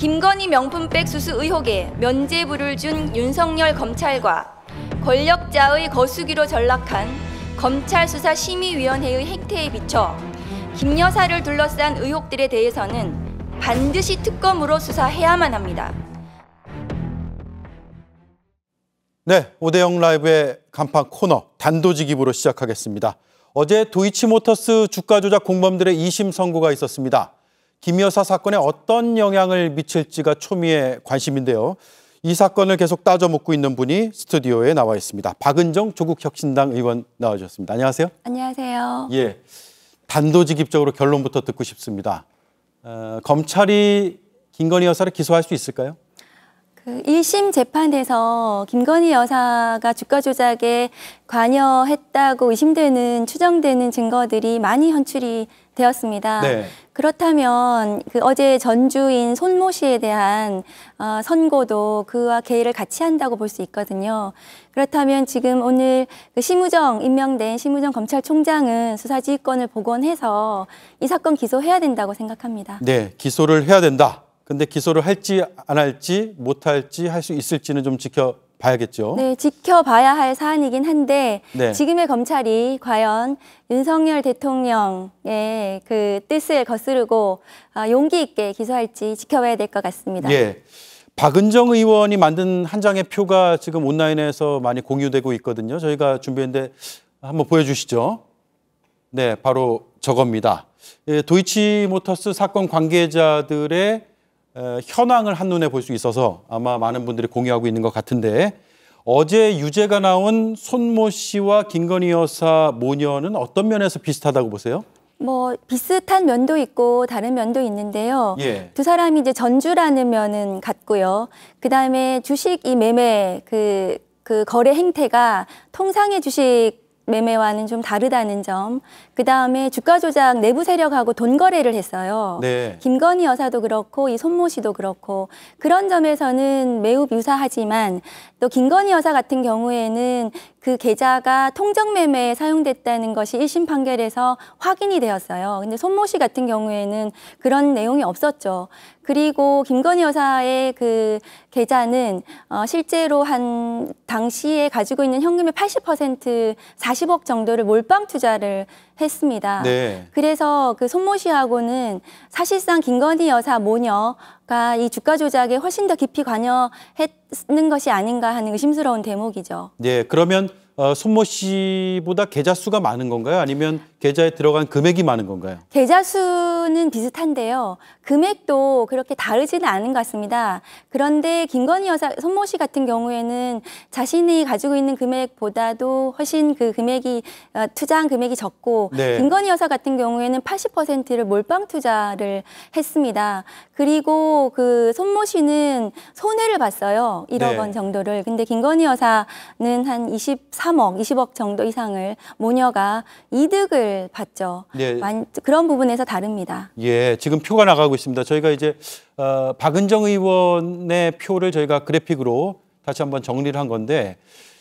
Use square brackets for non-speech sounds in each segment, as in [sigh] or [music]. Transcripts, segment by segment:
김건희 명품백 수수 의혹에 면죄부를 준 윤석열 검찰과 권력자의 거수기로 전락한 검찰수사심의위원회의 행태에 비춰 김 여사를 둘러싼 의혹들에 대해서는 반드시 특검으로 수사해야만 합니다. 네, 오대영 라이브의 간판 코너 단도직입으로 시작하겠습니다. 어제 도이치모터스 주가 조작 공범들의 2심 선고가 있었습니다. 김 여사 사건에 어떤 영향을 미칠지가 초미의 관심인데요. 이 사건을 계속 따져 묻고 있는 분이 스튜디오에 나와 있습니다. 박은정 조국혁신당 의원 나와주셨습니다. 안녕하세요. 안녕하세요. 예, 단도직입적으로 결론부터 듣고 싶습니다. 어, 검찰이 김건희 여사를 기소할 수 있을까요? 그 1심 재판에서 김건희 여사가 주가 조작에 관여했다고 의심되는 추정되는 증거들이 많이 현출이 되었습니다. 네. 그렇다면 그 어제 전주인 손모 씨에 대한 어, 선고도 그와 개의를 같이 한다고 볼 수 있거든요. 그렇다면 지금 오늘 그 심우정 임명된 심우정 검찰총장은 수사지휘권을 복원해서 이 사건 기소해야 된다고 생각합니다. 네, 기소를 해야 된다. 근데 기소를 할지 안 할지 못 할지 할 수 있을지는 좀 지켜 봐야겠죠. 네, 지켜봐야 할 사안이긴 한데 네. 지금의 검찰이 과연 윤석열 대통령의 그 뜻을 거스르고 아, 용기 있게 기소할지 지켜봐야 될 것 같습니다. 예. 박은정 의원이 만든 한 장의 표가 지금 온라인에서 많이 공유되고 있거든요. 저희가 준비했는데 한번 보여주시죠. 네, 바로 저겁니다. 예, 도이치모터스 사건 관계자들의 현황을 한눈에 볼 수 있어서 아마 많은 분들이 공유하고 있는 것 같은데 어제 유죄가 나온 손모 씨와 김건희 여사 모녀는 어떤 면에서 비슷하다고 보세요? 뭐 비슷한 면도 있고 다른 면도 있는데요. 예. 두 사람이 이제 전주라는 면은 같고요. 그다음에 주식 이 매매 그그 그 거래 행태가 통상의 주식 매매와는 좀 다르다는 점. 그 다음에 주가 조작 내부 세력하고 돈 거래를 했어요. 네. 김건희 여사도 그렇고 이 손모 씨도 그렇고 그런 점에서는 매우 유사하지만 또 김건희 여사 같은 경우에는 그 계좌가 통장 매매에 사용됐다는 것이 1심 판결에서 확인이 되었어요. 근데 손모 씨 같은 경우에는 그런 내용이 없었죠. 그리고 김건희 여사의 그 계좌는 어 실제로 한 당시에 가지고 있는 현금의 80% 40억 정도를 몰빵 투자를 했습니다. 네. 그래서 그 손모 씨하고는 사실상 김건희 여사 모녀 그러니까 이 주가 조작에 훨씬 더 깊이 관여했는 것이 아닌가 하는 의심스러운 대목이죠. 네, 그러면 어, 손모 씨보다 계좌 수가 많은 건가요? 아니면 계좌에 들어간 금액이 많은 건가요? 계좌 수는 비슷한데요. 금액도 그렇게 다르지는 않은 것 같습니다. 그런데 김건희 여사, 손모 씨 같은 경우에는 자신이 가지고 있는 금액보다도 훨씬 그 금액이 어, 투자한 금액이 적고 네. 김건희 여사 같은 경우에는 80%를 몰빵 투자를 했습니다. 그리고 그 손모 씨는 손해를 봤어요. 1억 네. 원 정도를. 근데 김건희 여사는 한 23억, 20억 정도 이상을 모녀가 이득을 충격 받죠. 네. 많 그런 부분에서 다릅니다. 예, 지금 표가 나가고 있습니다. 저희가 이제 어, 박은정 의원의 표를 저희가 그래픽으로 다시 한번 정리를 한 건데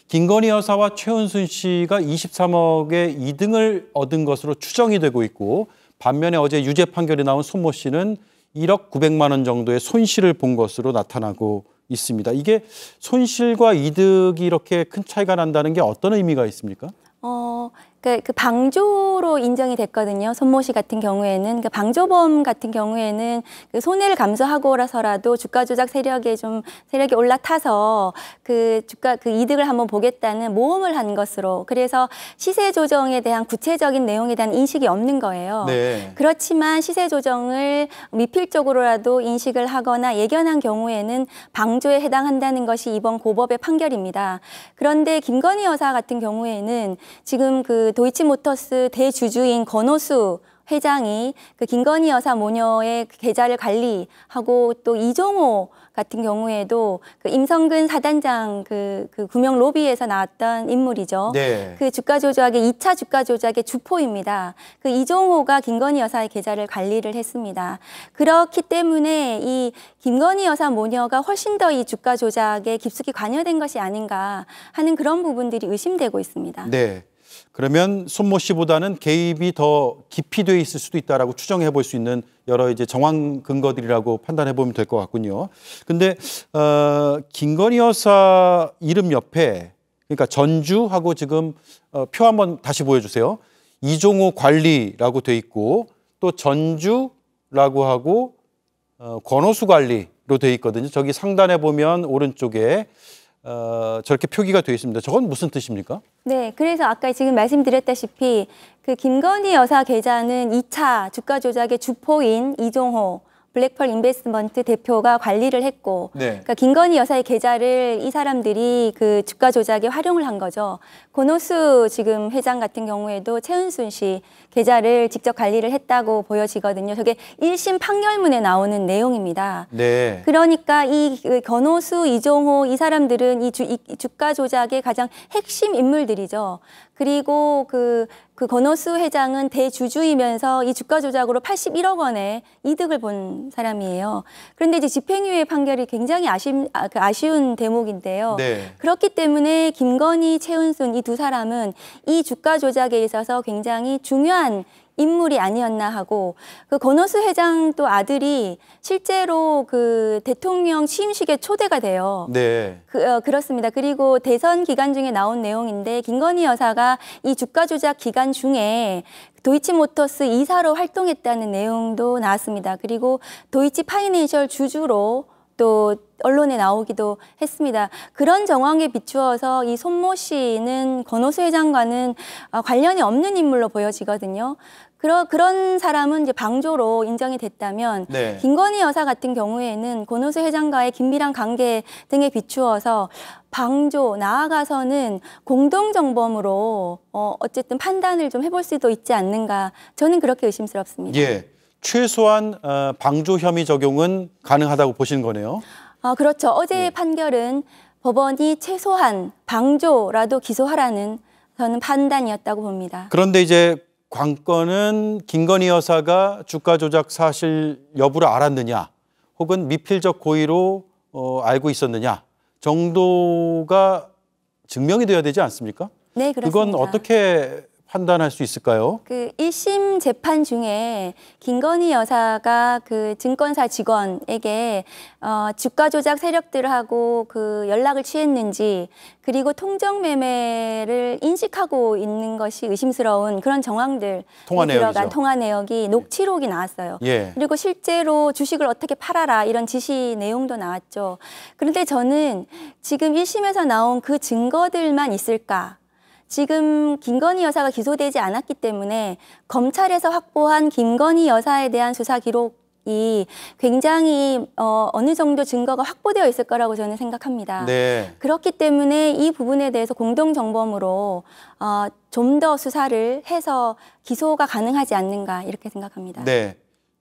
김건희 여사와 최은순 씨가 23억의 2등을 얻은 것으로 추정이 되고 있고 반면에 어제 유죄 판결이 나온 손모 씨는 1억 900만 원 정도의 손실을 본 것으로 나타나고 있습니다. 이게 손실과 이득이 이렇게 큰 차이가 난다는 게 어떤 의미가 있습니까? 어, 그, 그 방조로 인정이 됐거든요. 손모 씨 같은 경우에는 그 방조범 같은 경우에는 그 손해를 감수하고라서라도 주가 조작 세력에 좀 세력이 올라타서 그 주가 그 이득을 한번 보겠다는 모험을 한 것으로 그래서 시세 조정에 대한 구체적인 내용에 대한 인식이 없는 거예요. 네. 그렇지만 시세 조정을 미필적으로라도 인식을 하거나 예견한 경우에는 방조에 해당한다는 것이 이번 고법의 판결입니다. 그런데 김건희 여사 같은 경우에는 지금 그 도이치모터스 대주주인 권호수 회장이 그 김건희 여사 모녀의 그 계좌를 관리하고 또 이종호 같은 경우에도 그 임성근 사단장 그, 그 구명 로비에서 나왔던 인물이죠. 네. 그 주가 조작의 2차 주가 조작의 주포입니다. 그 이종호가 김건희 여사의 계좌를 관리를 했습니다. 그렇기 때문에 이 김건희 여사 모녀가 훨씬 더 이 주가 조작에 깊숙이 관여된 것이 아닌가 하는 그런 부분들이 의심되고 있습니다. 네. 그러면 손모 씨보다는 개입이 더 깊이 돼 있을 수도 있다라고 추정해 볼 수 있는 여러 이제 정황 근거들이라고 판단해 보면 될 것 같군요. 근데 어, 김건희 여사 이름 옆에 그러니까 전주하고 지금 어, 표 한번 다시 보여주세요. 이종호 관리라고 돼 있고 또 전주라고 하고 어, 권호수 관리로 돼 있거든요. 저기 상단에 보면 오른쪽에 어, 저렇게 표기가 되어 있습니다. 저건 무슨 뜻입니까? 네, 그래서 아까 지금 말씀드렸다시피 그 김건희 여사 계좌는 2차 주가 조작의 주포인 이종호 블랙펄 인베스먼트 대표가 관리를 했고 네. 그러니까 김건희 여사의 계좌를 이 사람들이 그 주가 조작에 활용을 한 거죠. 고노수 지금 회장 같은 경우에도 최은순 씨 계좌를 직접 관리를 했다고 보여지거든요. 저게 1심 판결문에 나오는 내용입니다. 네. 그러니까 이 그 권호수, 이종호 이 사람들은 이, 주, 이 주가 조작의 가장 핵심 인물들이죠. 그리고 그, 그 건어수 회장은 대주주이면서 이 주가 조작으로 81억 원의 이득을 본 사람이에요. 그런데 이제 집행유예 판결이 굉장히 아쉬, 아, 그 아쉬운 대목인데요. 네. 그렇기 때문에 김건희, 최은순 이 두 사람은 이 주가 조작에 있어서 굉장히 중요한 인물이 아니었나 하고 그 권호수 회장 또 아들이 실제로 그 대통령 취임식에 초대가 돼요. 네. 그, 어, 그렇습니다. 그리고 대선 기간 중에 나온 내용인데 김건희 여사가 이 주가 조작 기간 중에 도이치모터스 이사로 활동했다는 내용도 나왔습니다. 그리고 도이치 파이낸셜 주주로 또 언론에 나오기도 했습니다. 그런 정황에 비추어서 이 손모 씨는 권호수 회장과는 어, 관련이 없는 인물로 보여지거든요. 그런 그런 사람은 이제 방조로 인정이 됐다면 네. 김건희 여사 같은 경우에는 권오수 회장과의 긴밀한 관계 등에 비추어서 방조 나아가서는 공동 정범으로 어 어쨌든 판단을 좀 해볼 수도 있지 않는가 저는 그렇게 의심스럽습니다. 예. 최소한 어, 방조 혐의 적용은 가능하다고 보시는 거네요. 아, 그렇죠. 어제 예. 판결은 법원이 최소한 방조라도 기소하라는 저는 판단이었다고 봅니다. 그런데 이제 관건은 김건희 여사가 주가 조작 사실 여부를 알았느냐 혹은 미필적 고의로 어, 알고 있었느냐 정도가 증명이 돼야 되지 않습니까? 네, 그렇습니다. 그건 어떻게 판단할 수 있을까요? 그 1심 재판 중에 김건희 여사가 그 증권사 직원에게 어, 주가 조작 세력들하고 그 연락을 취했는지 그리고 통정 매매를 인식하고 있는 것이 의심스러운 그런 정황들 통화 들어간 통화 내역이 녹취록이 나왔어요. 예. 그리고 실제로 주식을 어떻게 팔아라 이런 지시 내용도 나왔죠. 그런데 저는 지금 1심에서 나온 그 증거들만 있을까? 지금 김건희 여사가 기소되지 않았기 때문에 검찰에서 확보한 김건희 여사에 대한 수사 기록이 굉장히 어, 어느 정도 증거가 확보되어 있을 거라고 저는 생각합니다. 네. 그렇기 때문에 이 부분에 대해서 공동정범으로 어, 좀더 수사를 해서 기소가 가능하지 않는가 이렇게 생각합니다. 네.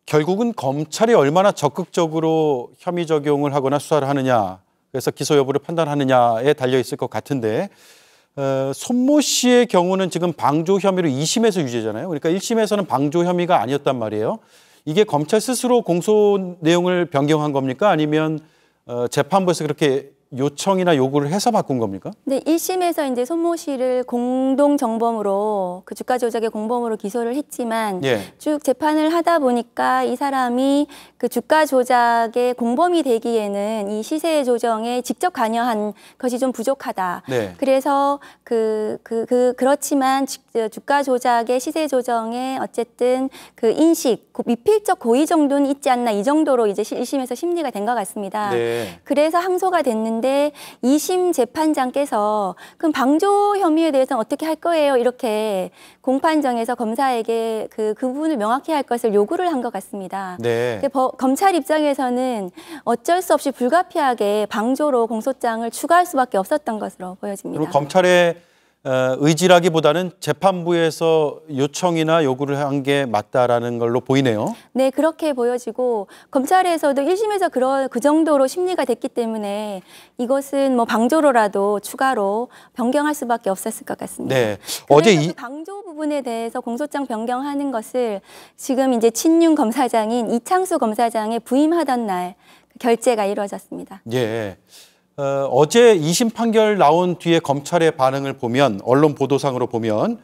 결국은 검찰이 얼마나 적극적으로 혐의 적용을 하거나 수사를 하느냐 그래서 기소 여부를 판단하느냐에 달려 있을 것 같은데 어, 손모 씨의 경우는 지금 방조 혐의로 2심에서 유죄잖아요. 그러니까 1심에서는 방조 혐의가 아니었단 말이에요. 이게 검찰 스스로 공소 내용을 변경한 겁니까? 아니면 어, 재판부에서 그렇게 요청이나 요구를 해서 바꾼 겁니까? 네, 1심에서 이제 손모 씨를 공동 정범으로 그 주가 조작의 공범으로 기소를 했지만 예. 쭉 재판을 하다 보니까 이 사람이 그 주가 조작의 공범이 되기에는 이 시세 조정에 직접 관여한 것이 좀 부족하다. 네. 그래서 그, 그, 그, 그렇지만 주가 조작의 시세 조정에 어쨌든 그 인식, 미필적 고의 정도는 있지 않나 이 정도로 이제 1심에서 심리가 된 것 같습니다. 네. 그래서 항소가 됐는 있는데 2심 재판장께서 그럼 방조 혐의에 대해서는 어떻게 할 거예요? 이렇게 공판정에서 검사에게 그, 그 부분을 명확히 할 것을 요구를 한 것 같습니다. 네. 버, 그러니까 검찰 입장에서는 어쩔 수 없이 불가피하게 방조로 공소장을 추가할 수밖에 없었던 것으로 보여집니다. 그리 검찰의 어, 의지라기보다는 재판부에서 요청이나 요구를 한 게 맞다라는 걸로 보이네요. 네, 그렇게 보여지고 검찰에서도 1심에서 그런 그 정도로 심리가 됐기 때문에 이것은 뭐 방조로라도 추가로 변경할 수밖에 없었을 것 같습니다. 네, 어제 이그 방조 부분에 대해서 공소장 변경하는 것을 지금 이제 친윤 검사장인 이창수 검사장의 부임하던 날 결재가 이루어졌습니다. 예. 어, 제 2심 판결 나온 뒤에 검찰의 반응을 보면 언론 보도상으로 보면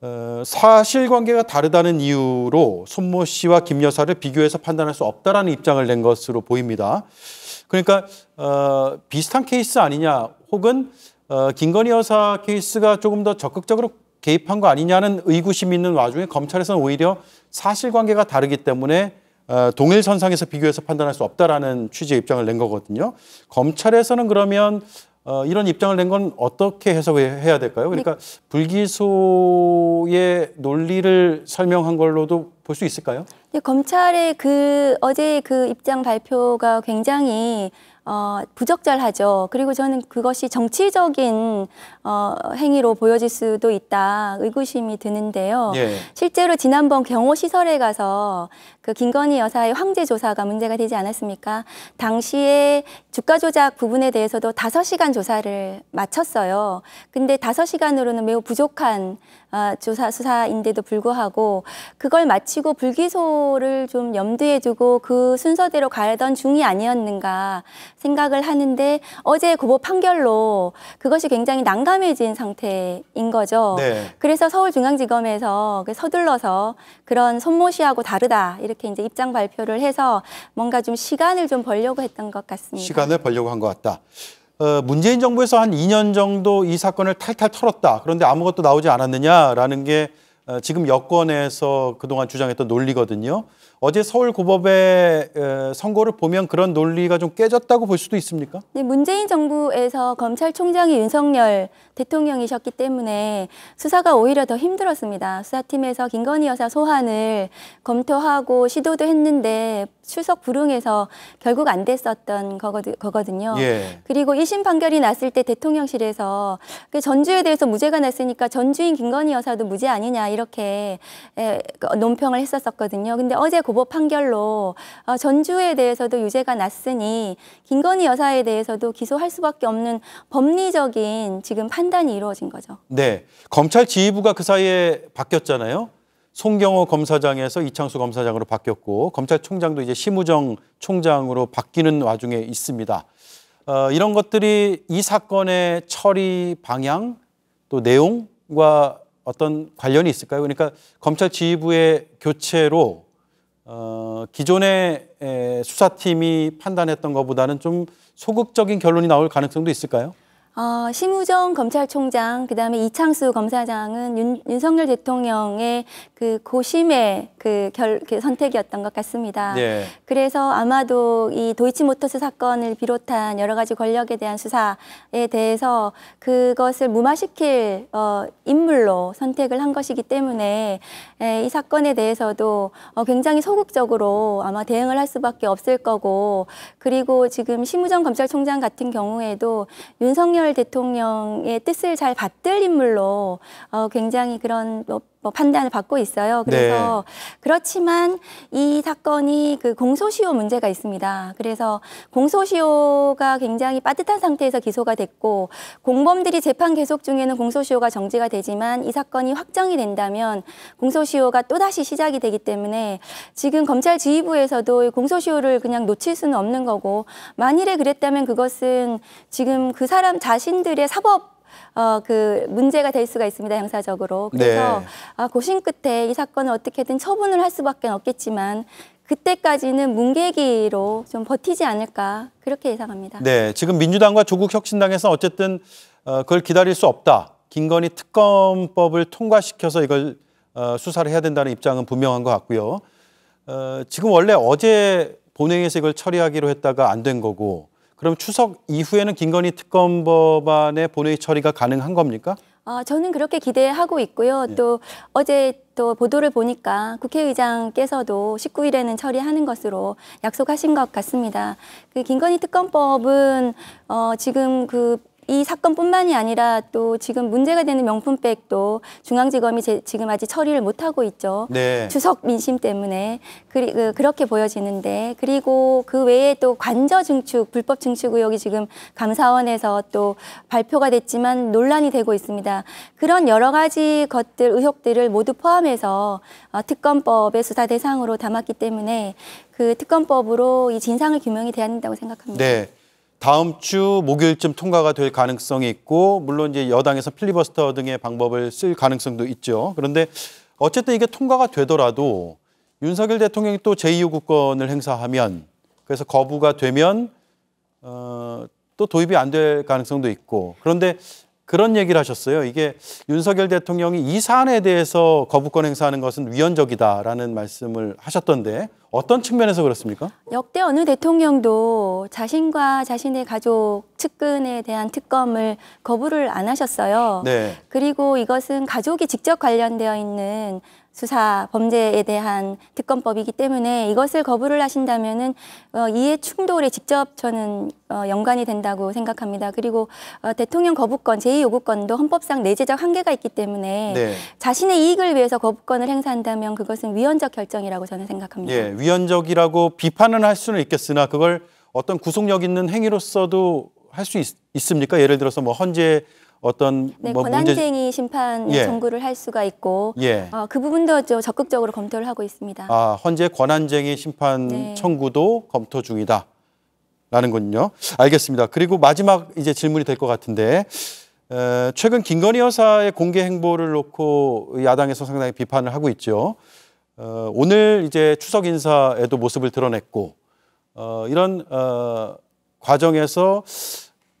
어, 사실관계가 다르다는 이유로 손모 씨와 김 여사를 비교해서 판단할 수 없다라는 입장을 낸 것으로 보입니다. 그러니까 어, 비슷한 케이스 아니냐 혹은 어, 김건희 여사 케이스가 조금 더 적극적으로 개입한 거 아니냐는 의구심 있는 와중에 검찰에서는 오히려 사실관계가 다르기 때문에 어, 동일 선상에서 비교해서 판단할 수 없다라는 취지의 입장을 낸 거거든요. 검찰에서는 그러면 어, 이런 입장을 낸 건 어떻게 해석해야 될까요? 그러니까 네. 불기소의 논리를 설명한 걸로도 볼 수 있을까요? 네, 검찰의 그 어제 그 입장 발표가 굉장히 어, 부적절하죠. 그리고 저는 그것이 정치적인 어, 행위로 보여질 수도 있다 의구심이 드는데요. 예. 실제로 지난번 경호시설에 가서 그 김건희 여사의 황제 조사가 문제가 되지 않았습니까? 당시에 주가 조작 부분에 대해서도 다섯 시간 조사를 마쳤어요. 근데 다섯 시간으로는 매우 부족한 어, 조사 수사인데도 불구하고 그걸 마치고 불기소를 좀 염두에 두고 그 순서대로 가던 중이 아니었는가 생각을 하는데 어제 고법 판결로 그것이 굉장히 난감해진 상태인 거죠. 네. 그래서 서울중앙지검에서 그 서둘러서 그런 손모 시하고 다르다 이렇게 이렇게 이제 입장 발표를 해서 뭔가 좀 시간을 좀 벌려고 했던 것 같습니다. 시간을 벌려고 한 것 같다. 어, 문재인 정부에서 한 2년 정도 이 사건을 탈탈 털었다. 그런데 아무것도 나오지 않았느냐라는 게 어, 지금 여권에서 그동안 주장했던 논리거든요. 어제 서울고법의 선고를 보면 그런 논리가 좀 깨졌다고 볼 수도 있습니까? 네, 문재인 정부에서 검찰총장이 윤석열 대통령이셨기 때문에 수사가 오히려 더 힘들었습니다. 수사팀에서 김건희 여사 소환을 검토하고 시도도 했는데 출석 불응해서 결국 안 됐었던 거거든요. 예. 그리고 1심 판결이 났을 때 대통령실에서 그 전주에 대해서 무죄가 났으니까 전주인 김건희 여사도 무죄 아니냐 이렇게 논평을 했었었거든요. 근데 어제 고 대법 판결로 어, 전주에 대해서도 유죄가 났으니 김건희 여사에 대해서도 기소할 수밖에 없는 법리적인 지금 판단이 이루어진 거죠. 네, 검찰 지휘부가 그 사이에 바뀌었잖아요. 송경호 검사장에서 이창수 검사장으로 바뀌었고 검찰총장도 이제 심우정 총장으로 바뀌는 와중에 있습니다. 어, 이런 것들이 이 사건의 처리 방향 또 내용과 어떤 관련이 있을까요? 그러니까 검찰 지휘부의 교체로 어, 기존의 에, 수사팀이 판단했던 것보다는 좀 소극적인 결론이 나올 가능성도 있을까요? 어, 심우정 검찰총장, 그 다음에 이창수 검사장은 윤, 윤석열 대통령의 그 고심의 그, 결, 그 선택이었던 것 같습니다. 네. 그래서 아마도 이 도이치모터스 사건을 비롯한 여러 가지 권력에 대한 수사에 대해서 그것을 무마시킬 어, 인물로 선택을 한 것이기 때문에 에, 이 사건에 대해서도 어, 굉장히 소극적으로 아마 대응을 할 수밖에 없을 거고 그리고 지금 심우정 검찰총장 같은 경우에도 윤석열 윤석열 대통령의 뜻을 잘 받들 인물로 어, 굉장히 그런 뭐뭐 판단을 받고 있어요. 네. 그래서 네. 그렇지만 이 사건이 그 공소시효 문제가 있습니다. 그래서 공소시효가 굉장히 빠듯한 상태에서 기소가 됐고 공범들이 재판 계속 중에는 공소시효가 정지가 되지만 이 사건이 확정이 된다면 공소시효가 또다시 시작이 되기 때문에 지금 검찰 지휘부에서도 공소시효를 그냥 놓칠 수는 없는 거고 만일에 그랬다면 그것은 지금 그 사람 자신들의 사법 어, 그 문제가 될 수가 있습니다 형사적으로. 네. 그래서 네. 아, 고심 끝에 이 사건을 어떻게든 처분을 할 수밖에 없겠지만 그때까지는 뭉개기로좀 버티지 않을까 그렇게 예상합니다. 네, 지금 민주당과 조국 혁신당에서 어쨌든 어, 그걸 기다릴 수 없다. 김건희 특검법을 통과시켜서 이걸 어, 수사를 해야 된다는 입장은 분명한 것 같고요. 어, 지금 원래 어제 본회의에서 이걸 처리하기로 했다가 안 된 거고 그럼 추석 이후에는 김건희 특검법안의 본회의 처리가 가능한 겁니까? 어, 저는 그렇게 기대하고 있고요. 예. 또 어제 또 보도를 보니까 국회의장께서도 19일에는 처리하는 것으로 약속하신 것 같습니다. 그 김건희 특검법은 어, 지금 그이 사건뿐만이 아니라 또 지금 문제가 되는 명품백도 중앙지검이 제, 지금 아직 처리를 못하고 있죠. 네. 추석 민심 때문에 그리, 그, 그렇게 보여지는데 그리고 그 외에 또 관저 증축, 불법 증축 의혹이 지금 감사원에서 또 발표가 됐지만 논란이 되고 있습니다. 그런 여러 가지 것들, 의혹들을 모두 포함해서 어, 특검법의 수사 대상으로 담았기 때문에 그 특검법으로 이 진상을 규명이 돼야 된다고 생각합니다. 네. 다음 주 목요일쯤 통과가 될 가능성이 있고 물론 이제 여당에서 필리버스터 등의 방법을 쓸 가능성도 있죠. 그런데 어쨌든 이게 통과가 되더라도 윤석열 대통령이 또 제2호국권을 행사하면 그래서 거부가 되면 어, 또 도입이 안 될 가능성도 있고 그런데 그런 얘기를 하셨어요. 이게 윤석열 대통령이 이 사안에 대해서 거부권 행사하는 것은 위헌적이다라는 말씀을 하셨던데 어떤 측면에서 그렇습니까? 역대 어느 대통령도 자신과 자신의 가족 측근에 대한 특검을 거부를 안 하셨어요. 네. 그리고 이것은 가족이 직접 관련되어 있는 수사 범죄에 대한 특검법이기 때문에 이것을 거부를 하신다면은 어, 이해 충돌에 직접 저는 어, 연관이 된다고 생각합니다. 그리고 어, 대통령 거부권 제2요구권도 헌법상 내재적 한계가 있기 때문에 네. 자신의 이익을 위해서 거부권을 행사한다면 그것은 위헌적 결정이라고 저는 생각합니다. 예, 위헌적이라고 비판은 할 수는 있겠으나 그걸 어떤 구속력 있는 행위로서도 할 수 있습니까? 예를 들어서 뭐 헌재 어떤 네, 뭐 권한쟁의 문제... 심판 예. 청구를 할 수가 있고 예. 어, 그 부분도 좀 적극적으로 검토를 하고 있습니다. 아, 현재 권한쟁의 심판 네. 청구도 검토 중이다. 라는군요. 알겠습니다. 그리고 마지막 이제 질문이 될 것 같은데 에, 최근 김건희 여사의 공개 행보를 놓고 야당에서 상당히 비판을 하고 있죠. 어, 오늘 이제 추석 인사에도 모습을 드러냈고 어, 이런 어, 과정에서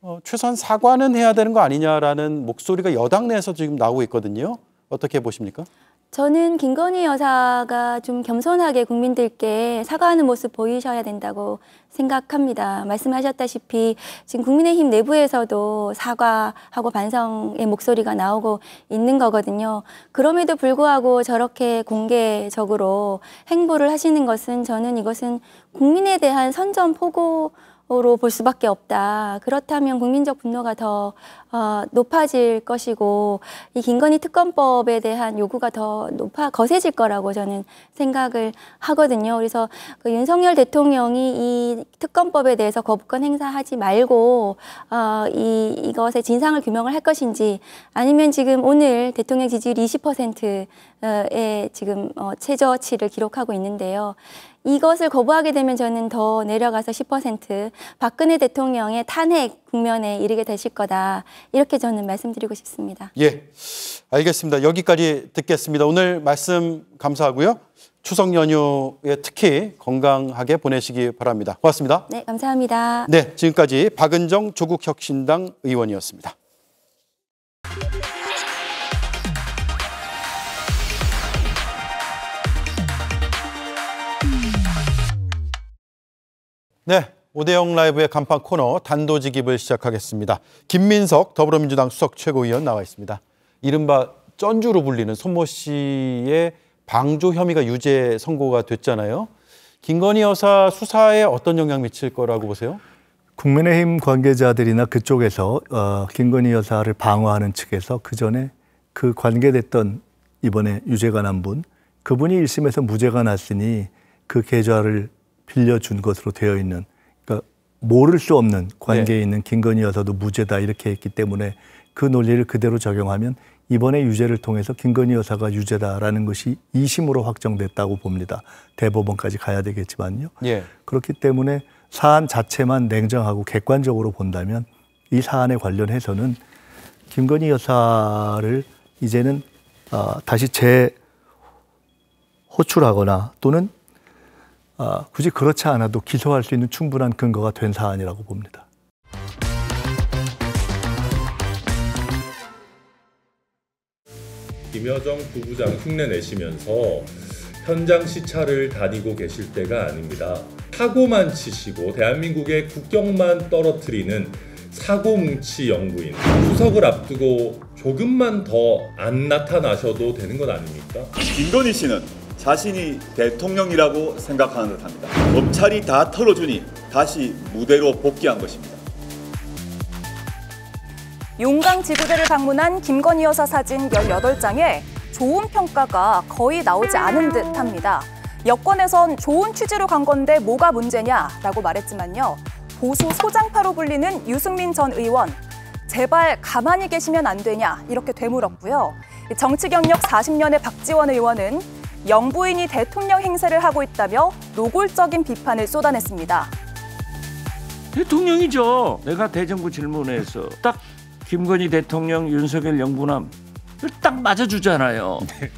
어, 최소한 사과는 해야 되는 거 아니냐라는 목소리가 여당 내에서 지금 나오고 있거든요. 어떻게 보십니까? 저는 김건희 여사가 좀 겸손하게 국민들께 사과하는 모습 보이셔야 된다고 생각합니다. 말씀하셨다시피 지금 국민의힘 내부에서도 사과하고 반성의 목소리가 나오고 있는 거거든요. 그럼에도 불구하고 저렇게 공개적으로 행보를 하시는 것은 저는 이것은 국민에 대한 선전 포고 로볼 수밖에 없다. 그렇다면 국민적 분노가 더 어, 높아질 것이고 이 김건희 특검법에 대한 요구가 더 높아 거세질 거라고 저는 생각을 하거든요. 그래서 그 윤석열 대통령이 이 특검법에 대해서 거부권 행사하지 말고 어, 이 이것의 진상을 규명을 할 것인지 아니면 지금 오늘 대통령 지지율 20%의 지금 어, 최저치를 기록하고 있는데요. 이것을 거부하게 되면 저는 더 내려가서 10% 박근혜 대통령의 탄핵 국면에 이르게 되실 거다. 이렇게 저는 말씀드리고 싶습니다. 예, 알겠습니다. 여기까지 듣겠습니다. 오늘 말씀 감사하고요. 추석 연휴에 특히 건강하게 보내시기 바랍니다. 고맙습니다. 네, 감사합니다. 네, 지금까지 박은정 조국혁신당 의원이었습니다. 네, 오대영 라이브의 간판 코너 단도직입을 시작하겠습니다. 김민석 더불어민주당 수석 최고위원 나와 있습니다. 이른바 쩐주로 불리는 손모 씨의 방조 혐의가 유죄 선고가 됐잖아요. 김건희 여사 수사에 어떤 영향 미칠 거라고 보세요? 국민의힘 관계자들이나 그쪽에서 어, 김건희 여사를 방어하는 측에서 그 전에 그 관계됐던 이번에 유죄가 난 분, 그분이 1심에서 무죄가 났으니 그 계좌를 빌려준 것으로 되어 있는 그러니까 모를 수 없는 관계에 네. 있는 김건희 여사도 무죄다 이렇게 했기 때문에 그 논리를 그대로 적용하면 이번에 유죄를 통해서 김건희 여사가 유죄다라는 것이 2심으로 확정됐다고 봅니다. 대법원까지 가야 되겠지만요. 예. 그렇기 때문에 사안 자체만 냉정하고 객관적으로 본다면 이 사안에 관련해서는 김건희 여사를 이제는 어, 다시 재호출하거나 또는 아, 굳이 그렇지 않아도 기소할 수 있는 충분한 근거가 된 사안이라고 봅니다. 김여정 부부장 흉내 내시면서 현장 시찰을 다니고 계실 때가 아닙니다. 사고만 치시고 대한민국의 국경만 떨어뜨리는 사고 뭉치 연구인 추석을 앞두고 조금만 더 안 나타나셔도 되는 건 아닙니까? 김건희 씨는 자신이 대통령이라고 생각하는 듯합니다. 검찰이 다 털어주니 다시 무대로 복귀한 것입니다. 용강 지구대를 방문한 김건희 여사 사진 18장에 좋은 평가가 거의 나오지 않은 듯합니다. 여권에선 좋은 취지로 간 건데 뭐가 문제냐라고 말했지만요. 보수 소장파로 불리는 유승민 전 의원 제발 가만히 계시면 안 되냐 이렇게 되물었고요. 정치 경력 40년의 박지원 의원은 영부인이 대통령 행세를 하고 있다며 노골적인 비판을 쏟아냈습니다. 대통령이죠. 내가 대정부 질문에서 딱 김건희 대통령, 윤석열 영부남 딱 맞아주잖아요. 네.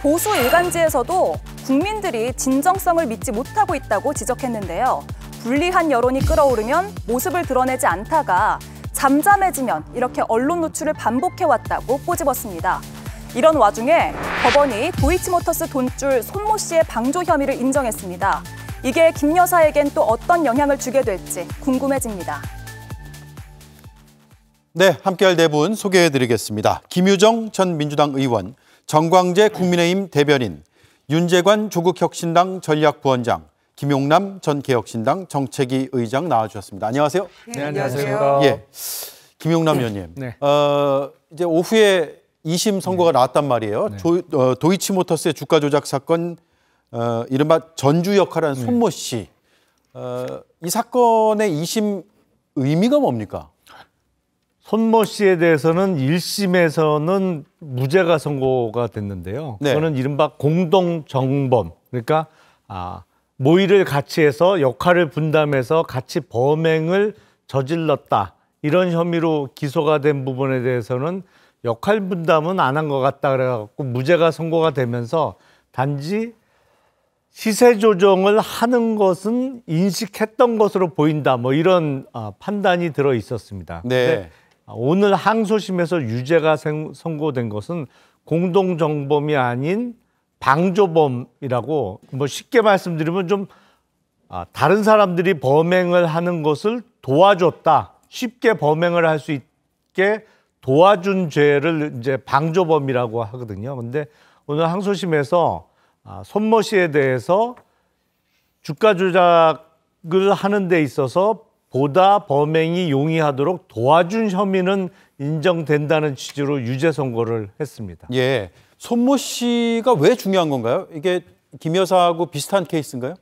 보수 일간지에서도 국민들이 진정성을 믿지 못하고 있다고 지적했는데요. 불리한 여론이 끓어오르면 모습을 드러내지 않다가 잠잠해지면 이렇게 언론 노출을 반복해왔다고 꼬집었습니다. 이런 와중에 법원이 도이치모터스 돈줄 손모 씨의 방조 혐의를 인정했습니다. 이게 김 여사에겐 또 어떤 영향을 주게 될지 궁금해집니다. 네, 함께할 대분 네 소개해드리겠습니다. 김유정 전 민주당 의원, 정광재 국민의힘 대변인, 윤재관 조국혁신당 전략부원장, 김용남 전 개혁신당 정책위 의장 나와주셨습니다. 안녕하세요. 네, 안녕하세요. 예, 김용남 의원님. 네. 어, 이제 오후에 2심 선고가 나왔단 말이에요. 네. 조, 어, 도이치모터스의 주가 조작 사건 어, 이른바 전주 역할한 네. 손모 씨. 어, 이 사건의 2심 의미가 뭡니까? 손모 씨에 대해서는 1심에서는 무죄가 선고가 됐는데요. 네. 그거는 이른바 공동 정범. 그러니까 아, 모의를 같이 해서 역할을 분담해서 같이 범행을 저질렀다. 이런 혐의로 기소가 된 부분에 대해서는 역할 분담은 안 한 것 같다 그래갖고 무죄가 선고가 되면서 단지 시세 조정을 하는 것은 인식했던 것으로 보인다 뭐 이런 어, 판단이 들어 있었습니다. 네. 아, 오늘 항소심에서 유죄가 선고된 것은 공동정범이 아닌 방조범이라고 뭐 쉽게 말씀드리면 좀 아, 다른 사람들이 범행을 하는 것을 도와줬다 쉽게 범행을 할 수 있게 도와준 죄를 이제 방조범이라고 하거든요. 근데 오늘 항소심에서 아, 손모 씨에 대해서 주가 조작을 하는 데 있어서 보다 범행이 용이하도록 도와준 혐의는 인정된다는 취지로 유죄 선고를 했습니다. 예. 손모 씨가 왜 중요한 건가요? 이게 김 여사하고 비슷한 케이스인가요?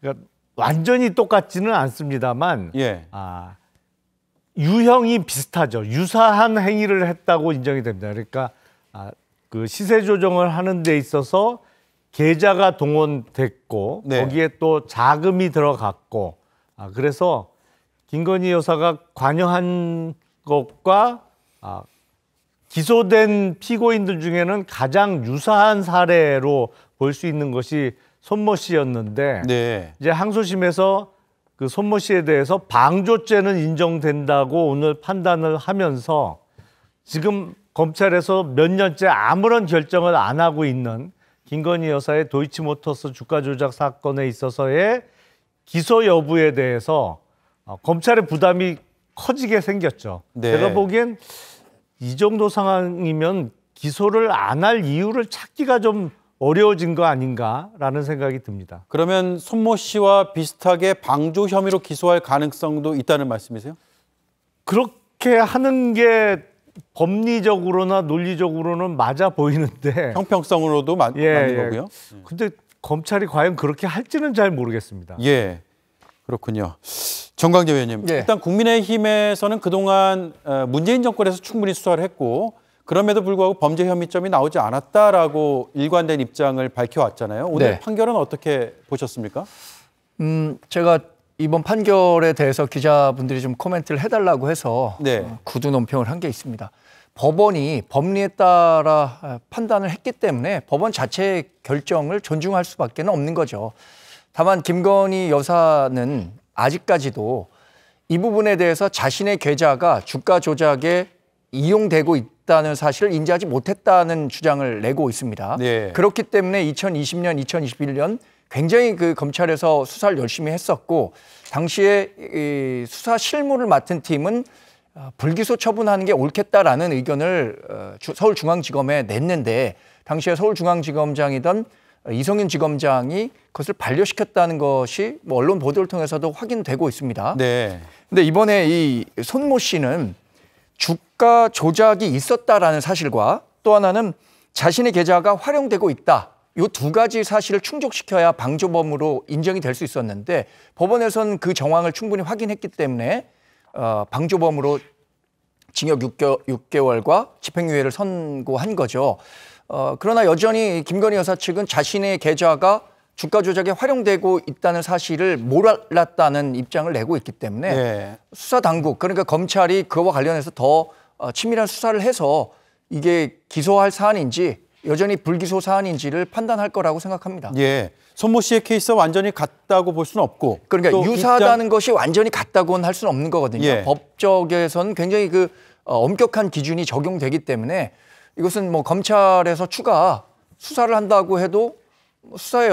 그러니까 완전히 똑같지는 않습니다만 예. 아, 유형이 비슷하죠. 유사한 행위를 했다고 인정이 됩니다. 그러니까 아, 그 시세 조정을 하는 데 있어서 계좌가 동원됐고 네. 거기에 또 자금이 들어갔고 아, 그래서 김건희 여사가 관여한 것과 아, 기소된 피고인들 중에는 가장 유사한 사례로 볼 수 있는 것이 손모 씨였는데 네. 이제 항소심에서 그 손모 씨에 대해서 방조죄는 인정된다고 오늘 판단을 하면서 지금 검찰에서 몇 년째 아무런 결정을 안 하고 있는 김건희 여사의 도이치모터스 주가 조작 사건에 있어서의 기소 여부에 대해서 어, 검찰의 부담이 커지게 생겼죠. 네. 제가 보기엔 이 정도 상황이면 기소를 안 할 이유를 찾기가 좀 어려워진 거 아닌가라는 생각이 듭니다. 그러면 손모 씨와 비슷하게 방조 혐의로 기소할 가능성도 있다는 말씀이세요? 그렇게 하는 게 법리적으로나 논리적으로는 맞아 보이는데 [laughs] 형평성으로도 맞, 예, 맞는 예. 거고요. 근데 검찰이 과연 그렇게 할지는 잘 모르겠습니다. 예, 그렇군요. 정광재 의원님, 예. 일단 국민의힘에서는 그동안 어, 문재인 정권에서 충분히 수사를 했고 그럼에도 불구하고 범죄 혐의점이 나오지 않았다라고 일관된 입장을 밝혀왔잖아요. 오늘 네. 판결은 어떻게 보셨습니까? 음, 제가 이번 판결에 대해서 기자분들이 좀 코멘트를 해달라고 해서 네. 어, 구두 논평을 한 게 있습니다. 법원이 법리에 따라 아, 판단을 했기 때문에 법원 자체의 결정을 존중할 수밖에 없는 거죠. 다만 김건희 여사는 아직까지도 이 부분에 대해서 자신의 계좌가 주가 조작에 이용되고 있다는 사실을 인지하지 못했다는 주장을 내고 있습니다. 네. 그렇기 때문에 2020년, 2021년 굉장히 그 검찰에서 수사를 열심히 했었고 당시에 이 수사 실무를 맡은 팀은 어, 불기소 처분하는 게 옳겠다라는 의견을 어, 서울중앙지검에 냈는데 당시에 서울중앙지검장이던 어, 이성윤 지검장이 그것을 반려시켰다는 것이 뭐 언론 보도를 통해서도 확인되고 있습니다. 네. 근데 이번에 이 손모 씨는 주가 그러니까 조작이 있었다라는 사실과 또 하나는 자신의 계좌가 활용되고 있다. 이 두 가지 사실을 충족시켜야 방조범으로 인정이 될 수 있었는데 법원에서는 그 정황을 충분히 확인했기 때문에 어, 방조범으로 징역 6개, 월과 집행유예를 선고한 거죠. 어, 그러나 여전히 김건희 여사 측은 자신의 계좌가 주가 조작에 활용되고 있다는 사실을 몰랐다는 입장을 내고 있기 때문에 네. 수사 당국 그러니까 검찰이 그와 관련해서 더 어, 치밀한 수사를 해서 이게 기소할 사안인지 여전히 불기소 사안인지를 판단할 거라고 생각합니다. 예. 손모 씨의 케이스와 완전히 같다고 볼 수는 없고 그러니까 유사하다는 입장... 것이 완전히 같다고는 할 수는 없는 거거든요. 예. 법적에서 굉장히 그 어, 엄격한 기준이 적용되기 때문에 이것은 뭐 검찰에서 추가 수사를 한다고 해도 뭐 수사에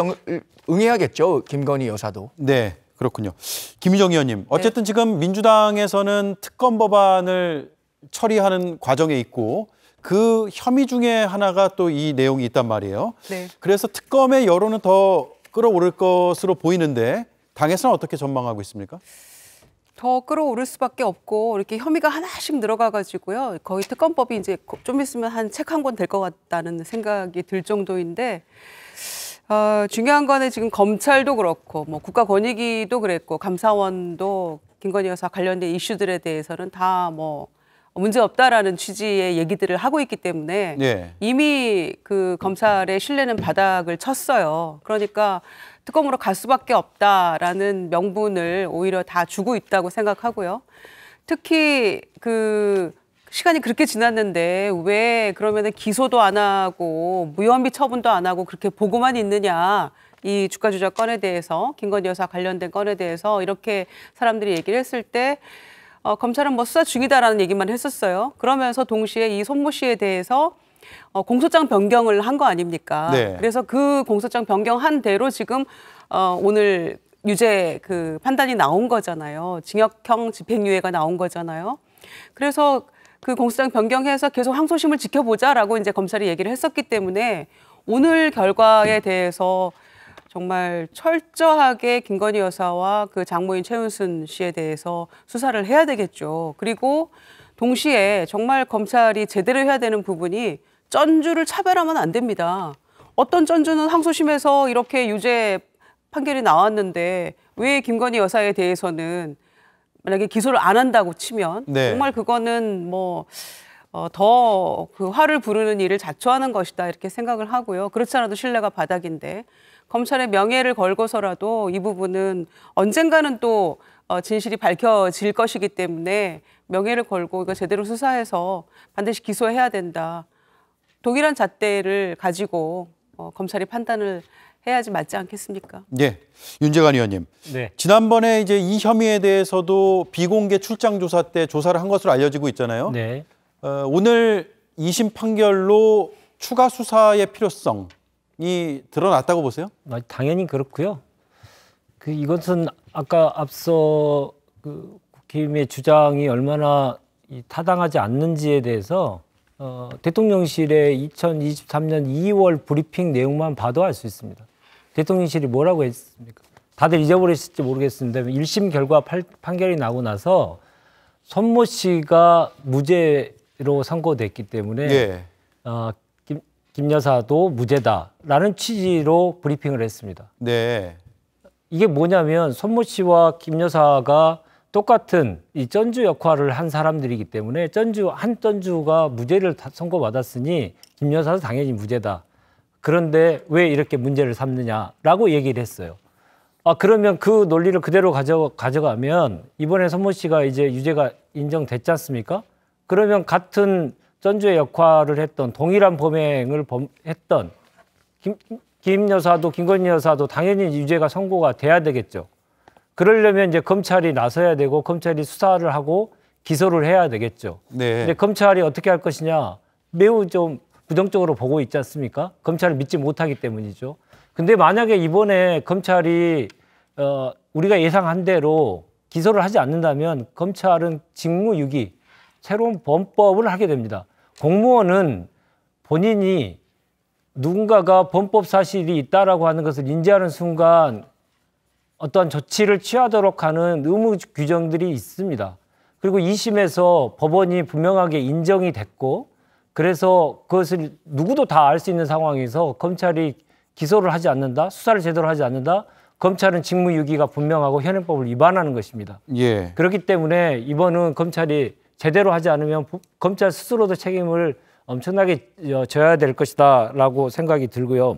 응해야겠죠. 김건희 여사도. 네. 그렇군요. 김희정 의원님, 네. 어쨌든 네. 지금 민주당에서는 특검 법안을 처리하는 과정에 있고 그 혐의 중에 하나가 또 이 내용이 있단 말이에요. 네. 그래서 특검의 여론은 더 끌어오를 것으로 보이는데 당에서는 어떻게 전망하고 있습니까? 더 끌어오를 수밖에 없고 이렇게 혐의가 하나씩 늘어가가지고요. 거의 특검법이 이제 좀 있으면 한 책 한 권 될 것 같다는 생각이 들 정도인데 어, 중요한 거는 지금 검찰도 그렇고 뭐 국가권익위도 그랬고 감사원도 김건희 여사 관련된 이슈들에 대해서는 다뭐 문제 없다라는 취지의 얘기들을 하고 있기 때문에 예. 이미 그 검찰의 신뢰는 바닥을 쳤어요. 그러니까 특검으로 갈 수밖에 없다라는 명분을 오히려 다 주고 있다고 생각하고요. 특히 그 시간이 그렇게 지났는데 왜 그러면은 기소도 안 하고 무혐의 처분도 안 하고 그렇게 보고만 있느냐. 이 주가 조작 건에 대해서 김건희 여사 관련된 건에 대해서 이렇게 사람들이 얘기를 했을 때 어, 검찰은 뭐 수사 중이다라는 얘기만 했었어요. 그러면서 동시에 이 손모 씨에 대해서 어, 공소장 변경을 한 거 아닙니까? 네. 그래서 그 공소장 변경한 대로 지금 어, 오늘 유죄 그 판단이 나온 거잖아요. 징역형 집행유예가 나온 거잖아요. 그래서 그 공소장 변경해서 계속 항소심을 지켜보자라고 이제 검찰이 얘기를 했었기 때문에 오늘 결과에 대해서 정말 철저하게 김건희 여사와 그 장모인 최은순 씨에 대해서 수사를 해야 되겠죠. 그리고 동시에 정말 검찰이 제대로 해야 되는 부분이 전주를 차별하면 안 됩니다. 어떤 전주는 항소심에서 이렇게 유죄 판결이 나왔는데 왜 김건희 여사에 대해서는 만약에 기소를 안 한다고 치면 네. 정말 그거는 뭐 어, 더그 화를 부르는 일을 자초하는 것이다 이렇게 생각을 하고요. 그렇지 않아도 신뢰가 바닥인데 검찰의 명예를 걸고서라도 이 부분은 언젠가는 또 어, 진실이 밝혀질 것이기 때문에 명예를 걸고 이거 제대로 수사해서 반드시 기소해야 된다. 동일한 잣대를 가지고 어, 검찰이 판단을 해야지 맞지 않겠습니까? 예. 윤재관 의원님. 네. 지난번에 이제 이 혐의에 대해서도 비공개 출장 조사 때 조사를 한 것으로 알려지고 있잖아요. 네. 어, 오늘 2심 판결로 추가 수사의 필요성 이 드러났다고 보세요? 아, 당연히 그렇고요. 그 이것은 아까 앞서 그국회의 주장이 얼마나 타당하지 않는지에 대해서 어, 대통령실의 2023년 2월 브리핑 내용만 봐도 알 수 있습니다. 대통령실이 뭐라고 했습니까? 다들 잊어버렸을지 모르겠습니다. 1심 결과 팔, 판결이 나고 나서 손모 씨가 무죄로 선고됐기 때문에 예. 어, 김 여사도 무죄다라는 취지로 브리핑을 했습니다. 네. 이게 뭐냐면 손모 씨와 김 여사가 똑같은 이 전주 역할을 한 사람들이기 때문에 전주 한 전주가 무죄를 선고받았으니 김 여사도 당연히 무죄다. 그런데 왜 이렇게 문제를 삼느냐라고 얘기를 했어요. 아 그러면 그 논리를 그대로 가져 가져가면 이번에 손모 씨가 이제 유죄가 인정됐지 않습니까? 그러면 같은 전주의 역할을 했던 동일한 범행을 범, 했던 김, 김 여사도 김건희 여사도 당연히 유죄가 선고가 돼야 되겠죠. 그러려면 이제 검찰이 나서야 되고 검찰이 수사를 하고 기소를 해야 되겠죠. 네. 근데 검찰이 어떻게 할 것이냐 매우 좀 부정적으로 보고 있지 않습니까? 검찰을 믿지 못하기 때문이죠. 근데 만약에 이번에 검찰이 어, 우리가 예상한 대로 기소를 하지 않는다면 검찰은 직무유기 새로운 범법을 하게 됩니다. 공무원은 본인이 누군가가 범법 사실이 있다라고 하는 것을 인지하는 순간 어떠한 조치를 취하도록 하는 의무 규정들이 있습니다. 그리고 2심에서 법원이 분명하게 인정이 됐고 그래서 그것을 누구도 다 알 수 있는 상황에서 검찰이 기소를 하지 않는다, 수사를 제대로 하지 않는다, 검찰은 직무유기가 분명하고 현행법을 위반하는 것입니다. 예. 그렇기 때문에 이번은 검찰이 제대로 하지 않으면 검찰 스스로도 책임을 엄청나게 어, 져야 될 것이다라고 생각이 들고요.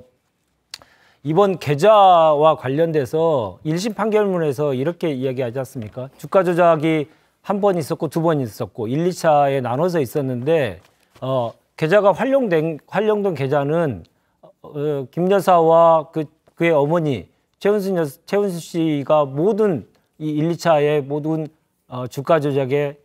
이번 계좌와 관련돼서 1심 판결문에서 이렇게 이야기하지 않습니까? 주가 조작이 한 번 있었고 두 번 있었고 1, 2차에 나눠서 있었는데 어, 계좌가 활용된 활용된 계좌는 어, 어, 김 여사와 그 그의 어머니 최은순 여, 최은순 씨가 모든 이 1, 2차의 모든 어, 주가 조작에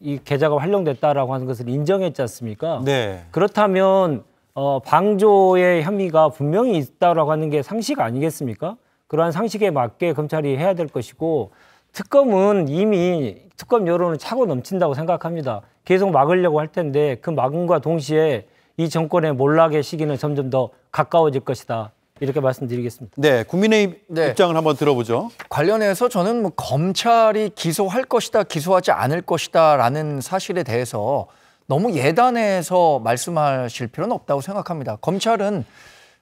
이 계좌가 활용됐다라고 하는 것을 인정했지 않습니까? 네. 그렇다면 어, 방조의 혐의가 분명히 있다라고 하는 게 상식 아니겠습니까? 그러한 상식에 맞게 검찰이 해야 될 것이고 특검은 이미 특검 여론을 차고 넘친다고 생각합니다. 계속 막으려고 할 텐데 그 막음과 동시에 이 정권의 몰락의 시기는 점점 더 가까워질 것이다. 이렇게 말씀드리겠습니다. 네, 국민의 네. 입장을 한번 들어보죠. 관련해서 저는 뭐 검찰이 기소할 것이다, 기소하지 않을 것이다라는 사실에 대해서 너무 예단해서 말씀하실 필요는 없다고 생각합니다. 검찰은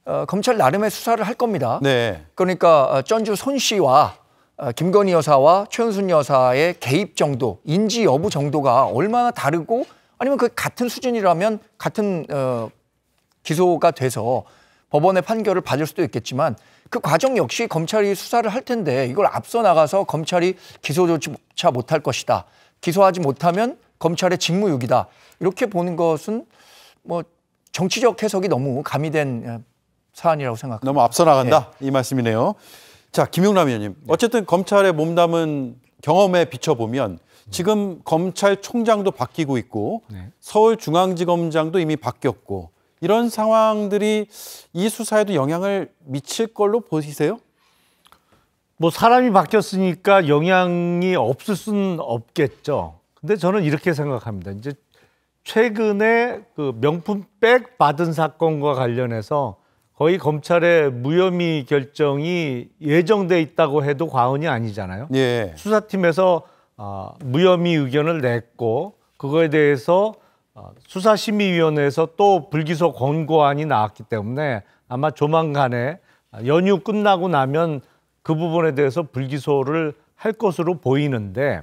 어, 검찰 나름의 수사를 할 겁니다. 네. 그러니까 어, 전주 손 씨와 어, 김건희 여사와 최은순 여사의 개입 정도, 인지 여부 정도가 얼마나 다르고 아니면 그 같은 수준이라면 같은 어, 기소가 돼서 법원의 판결을 받을 수도 있겠지만 그 과정 역시 검찰이 수사를 할 텐데 이걸 앞서 나가서 검찰이 기소조차 못할 것이다. 기소하지 못하면 검찰의 직무유기다. 이렇게 보는 것은 뭐 정치적 해석이 너무 가미된 예, 사안이라고 생각합니다. 너무 앞서 나간다 네. 이 말씀이네요. 자 김용남 의원님, 어쨌든 네. 검찰의 몸담은 경험에 비춰보면 지금 검찰총장도 바뀌고 있고 네. 서울중앙지검장도 이미 바뀌었고 이런 상황들이 이 수사에도 영향을 미칠 걸로 보이세요? 뭐 사람이 바뀌었으니까 영향이 없을 수 없겠죠. 근데 저는 이렇게 생각합니다. 이제 최근에 그 명품백 받은 사건과 관련해서 거의 검찰의 무혐의 결정이 예정돼 있다고 해도 과언이 아니잖아요. 예. 수사팀에서 어, 무혐의 의견을 냈고 그거에 대해서 어, 수사심의위원회에서 또 불기소 권고안이 나왔기 때문에 아마 조만간에 연휴 끝나고 나면 그 부분에 대해서 불기소를 할 것으로 보이는데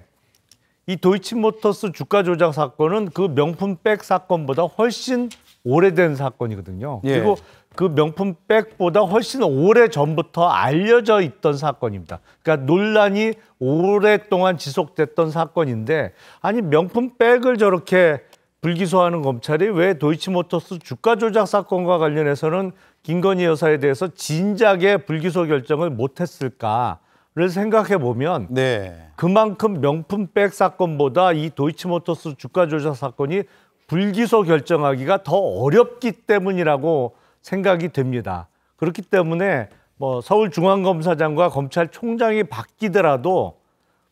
이 도이치모터스 주가 조작 사건은 그 명품백 사건보다 훨씬 오래된 사건이거든요. 예. 그리고 그 명품백보다 훨씬 오래 전부터 알려져 있던 사건입니다. 그러니까 논란이 오랫동안 지속됐던 사건인데 아니 명품백을 저렇게 불기소하는 검찰이 왜 도이치모터스 주가 조작 사건과 관련해서는 김건희 여사에 대해서 진작에 불기소 결정을 못했을까를 생각해 보면 네. 그만큼 명품백 사건보다 이 도이치모터스 주가 조작 사건이 불기소 결정하기가 더 어렵기 때문이라고 생각이 됩니다. 그렇기 때문에 뭐 서울중앙검사장과 검찰총장이 바뀌더라도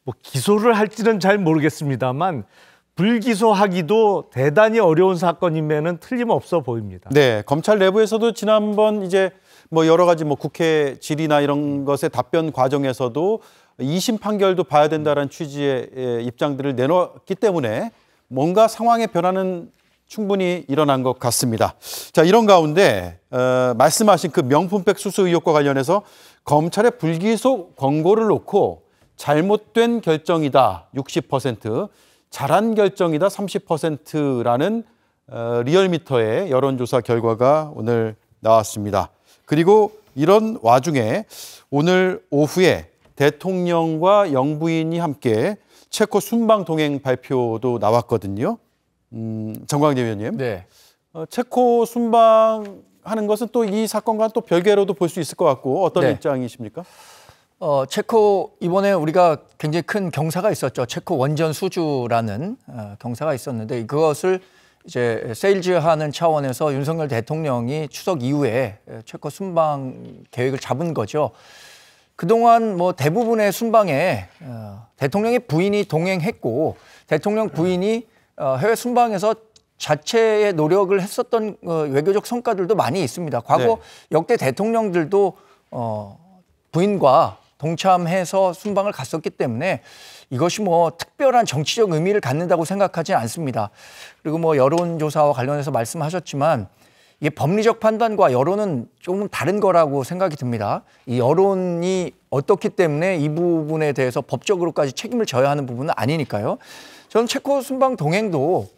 뭐 기소를 할지는 잘 모르겠습니다만 불기소하기도 대단히 어려운 사건임에는 틀림없어 보입니다. 네, 검찰 내부에서도 지난번 이제 뭐 여러 가지 뭐 국회 질의나 이런 것의 답변 과정에서도 2심 판결도 봐야 된다는 취지의 예, 입장들을 내놓았기 때문에 뭔가 상황의 변화는 충분히 일어난 것 같습니다. 자, 이런 가운데 어, 말씀하신 그 명품백 수수 의혹과 관련해서 검찰의 불기소 권고를 놓고 잘못된 결정이다 60%. 잘한 결정이다 30%라는 어, 리얼미터의 여론조사 결과가 오늘 나왔습니다. 그리고 이런 와중에 오늘 오후에 대통령과 영부인이 함께 체코 순방 동행 발표도 나왔거든요. 음, 정광재 위원님. 네. 어, 체코 순방 하는 것은 또 이 사건과는 또 별개로도 볼 수 있을 것 같고 어떤 네. 입장이십니까? 어, 체코 이번에 우리가 굉장히 큰 경사가 있었죠. 체코 원전 수주라는 어, 경사가 있었는데 그것을 이제 세일즈하는 차원에서 윤석열 대통령이 추석 이후에 체코 순방 계획을 잡은 거죠. 그동안 뭐 대부분의 순방에 어, 대통령의 부인이 동행했고 대통령 부인이 어, 해외 순방에서 자체의 노력을 했었던 어, 외교적 성과들도 많이 있습니다. 과거 네. 역대 대통령들도 어, 부인과 동참해서 순방을 갔었기 때문에 이것이 뭐 특별한 정치적 의미를 갖는다고 생각하지는 않습니다. 그리고 뭐 여론조사와 관련해서 말씀하셨지만 이게 법리적 판단과 여론은 조금 다른 거라고 생각이 듭니다. 이 여론이 어떻기 때문에 이 부분에 대해서 법적으로까지 책임을 져야 하는 부분은 아니니까요. 저는 체코 순방 동행도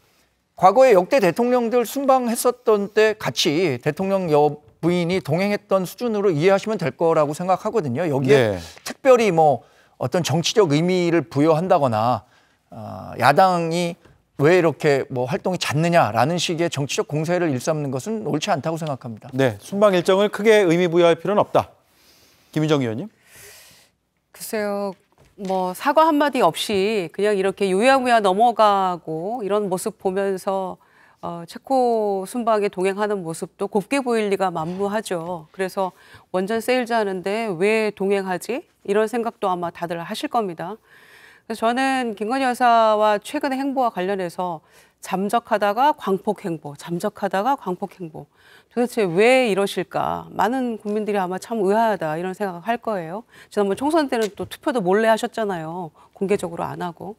과거에 역대 대통령들 순방했었던 때 같이 대통령 여, 부인이 동행했던 수준으로 이해하시면 될 거라고 생각하거든요. 여기에 네. 특별히 뭐 어떤 정치적 의미를 부여한다거나 어, 야당이 왜 이렇게 뭐 활동이 잦느냐라는 식의 정치적 공세를 일삼는 것은 옳지 않다고 생각합니다. 네, 순방 일정을 크게 의미 부여할 필요는 없다. 김유정 의원님. 글쎄요. 뭐 사과 한마디 없이 그냥 이렇게 요야무야 넘어가고 이런 모습 보면서 어, 체코 순방에 동행하는 모습도 곱게 보일 리가 만무하죠. 그래서 원전 세일즈 하는데 왜 동행하지? 이런 생각도 아마 다들 하실 겁니다. 그래서 저는 김건희 여사와 최근의 행보와 관련해서 잠적하다가 광폭 행보, 잠적하다가 광폭 행보. 도대체 왜 이러실까? 많은 국민들이 아마 참 의아하다 이런 생각할 을 거예요. 지난번 총선 때는 또 투표도 몰래 하셨잖아요. 공개적으로 안 하고.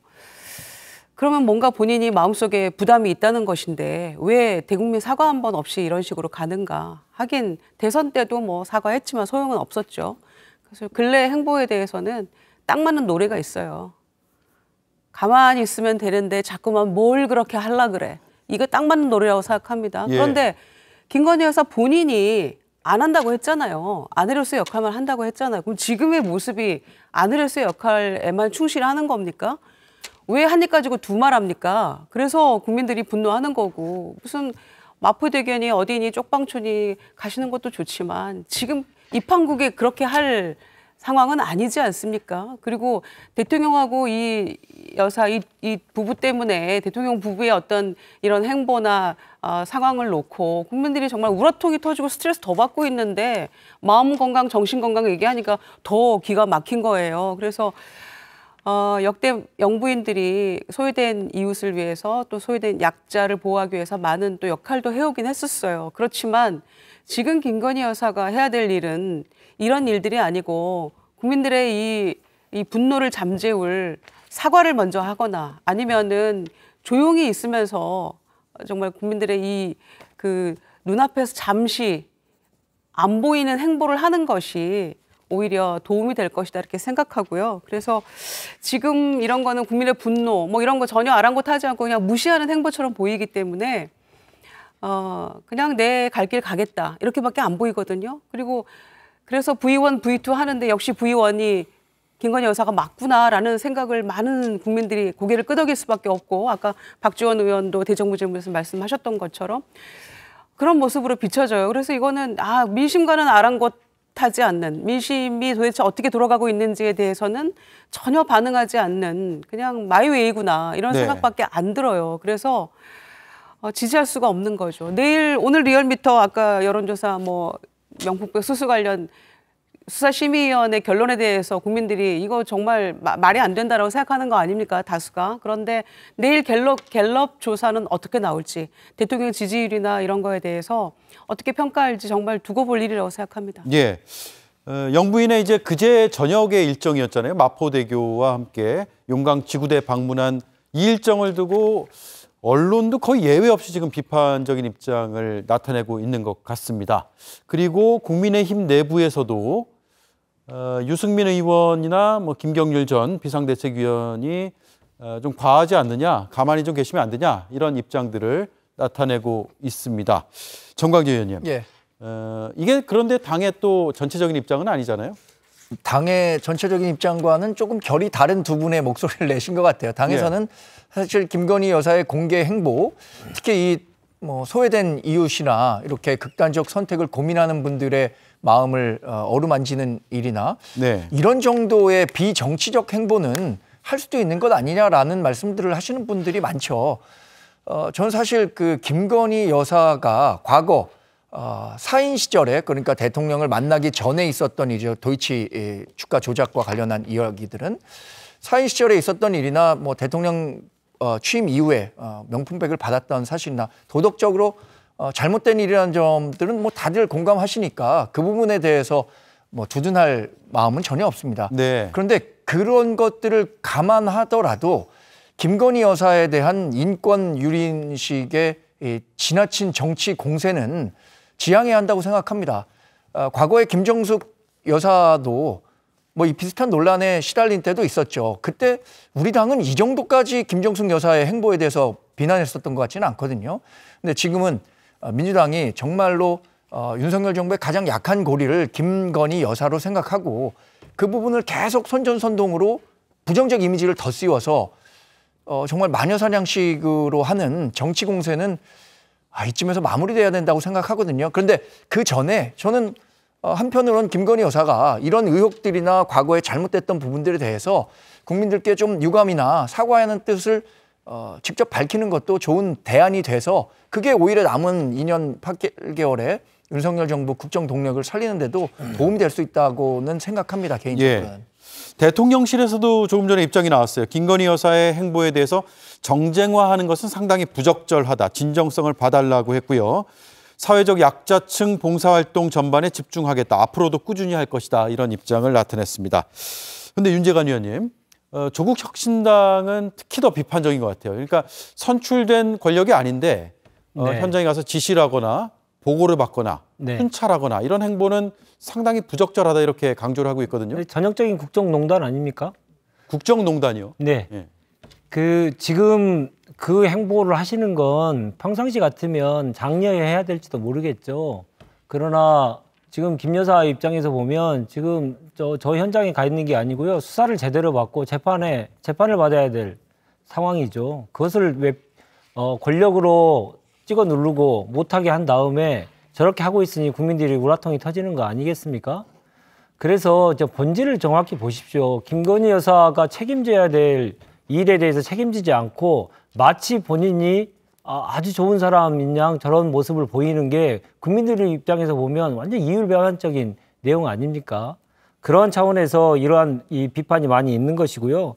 그러면 뭔가 본인이 마음속에 부담이 있다는 것인데 왜 대국민 사과 한 번 없이 이런 식으로 가는가. 하긴 대선 때도 뭐 사과했지만 소용은 없었죠. 그래서 근래 행보에 대해서는 딱 맞는 노래가 있어요. 가만히 있으면 되는데 자꾸만 뭘 그렇게 할라 그래. 이거 딱 맞는 노래라고 생각합니다. 예. 그런데 김건희 여사 본인이 안 한다고 했잖아요. 아내로서의 역할만 한다고 했잖아요. 그럼 지금의 모습이 아내로서의 역할에만 충실하는 겁니까? 왜한입 가지고 두 말 합니까? 그래서 국민들이 분노하는 거고 무슨 마포대교니 어디니 쪽방촌이 가시는 것도 좋지만 지금 입항국에 그렇게 할 상황은 아니지 않습니까? 그리고 대통령하고 이 여사 이, 이 부부 때문에 대통령 부부의 어떤 이런 행보나 어, 상황을 놓고 국민들이 정말 우라통이 터지고 스트레스 더 받고 있는데 마음 건강, 정신 건강 얘기하니까 더 기가 막힌 거예요. 그래서 어, 역대 영부인들이 소외된 이웃을 위해서 또 소외된 약자를 보호하기 위해서 많은 또 역할도 해오긴 했었어요. 그렇지만 지금 김건희 여사가 해야 될 일은 이런 일들이 아니고 국민들의 이, 이 분노를 잠재울 사과를 먼저 하거나 아니면은 조용히 있으면서 정말 국민들의 이 그 눈앞에서 잠시 안 보이는 행보를 하는 것이 오히려 도움이 될 것이다 이렇게 생각하고요. 그래서 지금 이런 거는 국민의 분노 뭐 이런 거 전혀 아랑곳하지 않고 그냥 무시하는 행보처럼 보이기 때문에 어 그냥 내 갈 길 가겠다 이렇게밖에 안 보이거든요. 그리고 그래서 V1, V2 하는데 역시 V1이 김건희 여사가 맞구나라는 생각을 많은 국민들이 고개를 끄덕일 수밖에 없고 아까 박지원 의원도 대정부질문에서 말씀하셨던 것처럼 그런 모습으로 비춰져요. 그래서 이거는 아 민심과는 아랑곳 타지 않는 민심이 도대체 어떻게 돌아가고 있는지에 대해서는 전혀 반응하지 않는 그냥 마이웨이구나 이런 네. 생각밖에 안 들어요. 그래서 어, 지지할 수가 없는 거죠. 내일 오늘 리얼미터 아까 여론조사 뭐 명품백 수수 관련 수사심의위원회 결론에 대해서 국민들이 이거 정말 마, 말이 안 된다라고 생각하는 거 아닙니까 다수가 그런데 내일 갤럽 갤럽 조사는 어떻게 나올지 대통령 지지율이나 이런 거에 대해서 어떻게 평가할지 정말 두고 볼 일이라고 생각합니다. 예, 어, 영부인의 이제 그제 저녁의 일정이었잖아요 마포대교와 함께 용강 지구대 방문한 이 일정을 두고 언론도 거의 예외 없이 지금 비판적인 입장을 나타내고 있는 것 같습니다. 그리고 국민의힘 내부에서도 어, 유승민 의원이나 뭐 김경률 전 비상대책위원이 어, 좀 과하지 않느냐, 가만히 좀 계시면 안 되냐 이런 입장들을 나타내고 있습니다. 정광재 의원님. 예. 어, 이게 그런데 당의 또 전체적인 입장은 아니잖아요. 당의 전체적인 입장과는 조금 결이 다른 두 분의 목소리를 내신 것 같아요. 당에서는 예. 사실 김건희 여사의 공개 행보, 특히 이뭐 소외된 이웃이나 이렇게 극단적 선택을 고민하는 분들의 마음을 어, 어루만지는 일이나 네. 이런 정도의 비정치적 행보는 할 수도 있는 것 아니냐라는 말씀들을 하시는 분들이 많죠. 어, 저는 사실 그 김건희 여사가 과거 어, 사인 시절에 그러니까 대통령을 만나기 전에 있었던 이제 도이치 주가 조작과 관련한 이야기들은 사인 시절에 있었던 일이나 뭐 대통령 어, 취임 이후에 어, 명품백을 받았던 사실이나 도덕적으로 어, 잘못된 일이라는 점들은 뭐 다들 공감하시니까 그 부분에 대해서 뭐 두둔할 마음은 전혀 없습니다. 네. 그런데 그런 것들을 감안하더라도 김건희 여사에 대한 인권 유린식의 이 지나친 정치 공세는 지양해야 한다고 생각합니다. 어, 과거에 김정숙 여사도 뭐 이 비슷한 논란에 시달린 때도 있었죠. 그때 우리 당은 이 정도까지 김정숙 여사의 행보에 대해서 비난했었던 것 같지는 않거든요. 근데 지금은 어, 민주당이 정말로 어, 윤석열 정부의 가장 약한 고리를 김건희 여사로 생각하고 그 부분을 계속 선전선동으로 부정적 이미지를 더 씌워서 어, 정말 마녀사냥식으로 하는 정치 공세는 아, 이쯤에서 마무리돼야 된다고 생각하거든요. 그런데 그 전에 저는 한편으로는 김건희 여사가 이런 의혹들이나 과거에 잘못됐던 부분들에 대해서 국민들께 좀 유감이나 사과하는 뜻을 어, 직접 밝히는 것도 좋은 대안이 돼서 그게 오히려 남은 2년 8개월에 윤석열 정부 국정 동력을 살리는데도 도움이 될 수 있다고는 생각합니다 개인적으로는. 예. 대통령실에서도 조금 전에 입장이 나왔어요. 김건희 여사의 행보에 대해서 정쟁화하는 것은 상당히 부적절하다. 진정성을 봐달라고 했고요. 사회적 약자층 봉사활동 전반에 집중하겠다. 앞으로도 꾸준히 할 것이다. 이런 입장을 나타냈습니다. 근데 윤재관 위원님, 어, 조국 혁신당은 특히 더 비판적인 것 같아요. 그러니까 선출된 권력이 아닌데 어, 네. 현장에 가서 지시를하거나 보고를 받거나 네. 훈찰하거나 이런 행보는 상당히 부적절하다 이렇게 강조를 하고 있거든요. 전형적인 국정농단 아닙니까? 국정농단이요? 네. 네. 그 지금 그 행보를 하시는 건 평상시 같으면 장려해야 될지도 모르겠죠. 그러나 지금 김 여사 입장에서 보면 지금 저, 저 현장에 가 있는 게 아니고요. 수사를 제대로 받고 재판에, 재판을 받아야 될 상황이죠. 그것을 왜, 어, 권력으로 찍어 누르고 못하게 한 다음에 저렇게 하고 있으니 국민들이 우라통이 터지는 거 아니겠습니까? 그래서 저 본질을 정확히 보십시오. 김건희 여사가 책임져야 될 일에 대해서 책임지지 않고 마치 본인이 아, 아주 좋은 사람인 양 저런 모습을 보이는 게 국민들의 입장에서 보면 완전 이율배반적인 내용 아닙니까? 그러한 차원에서 이러한 이 비판이 많이 있는 것이고요.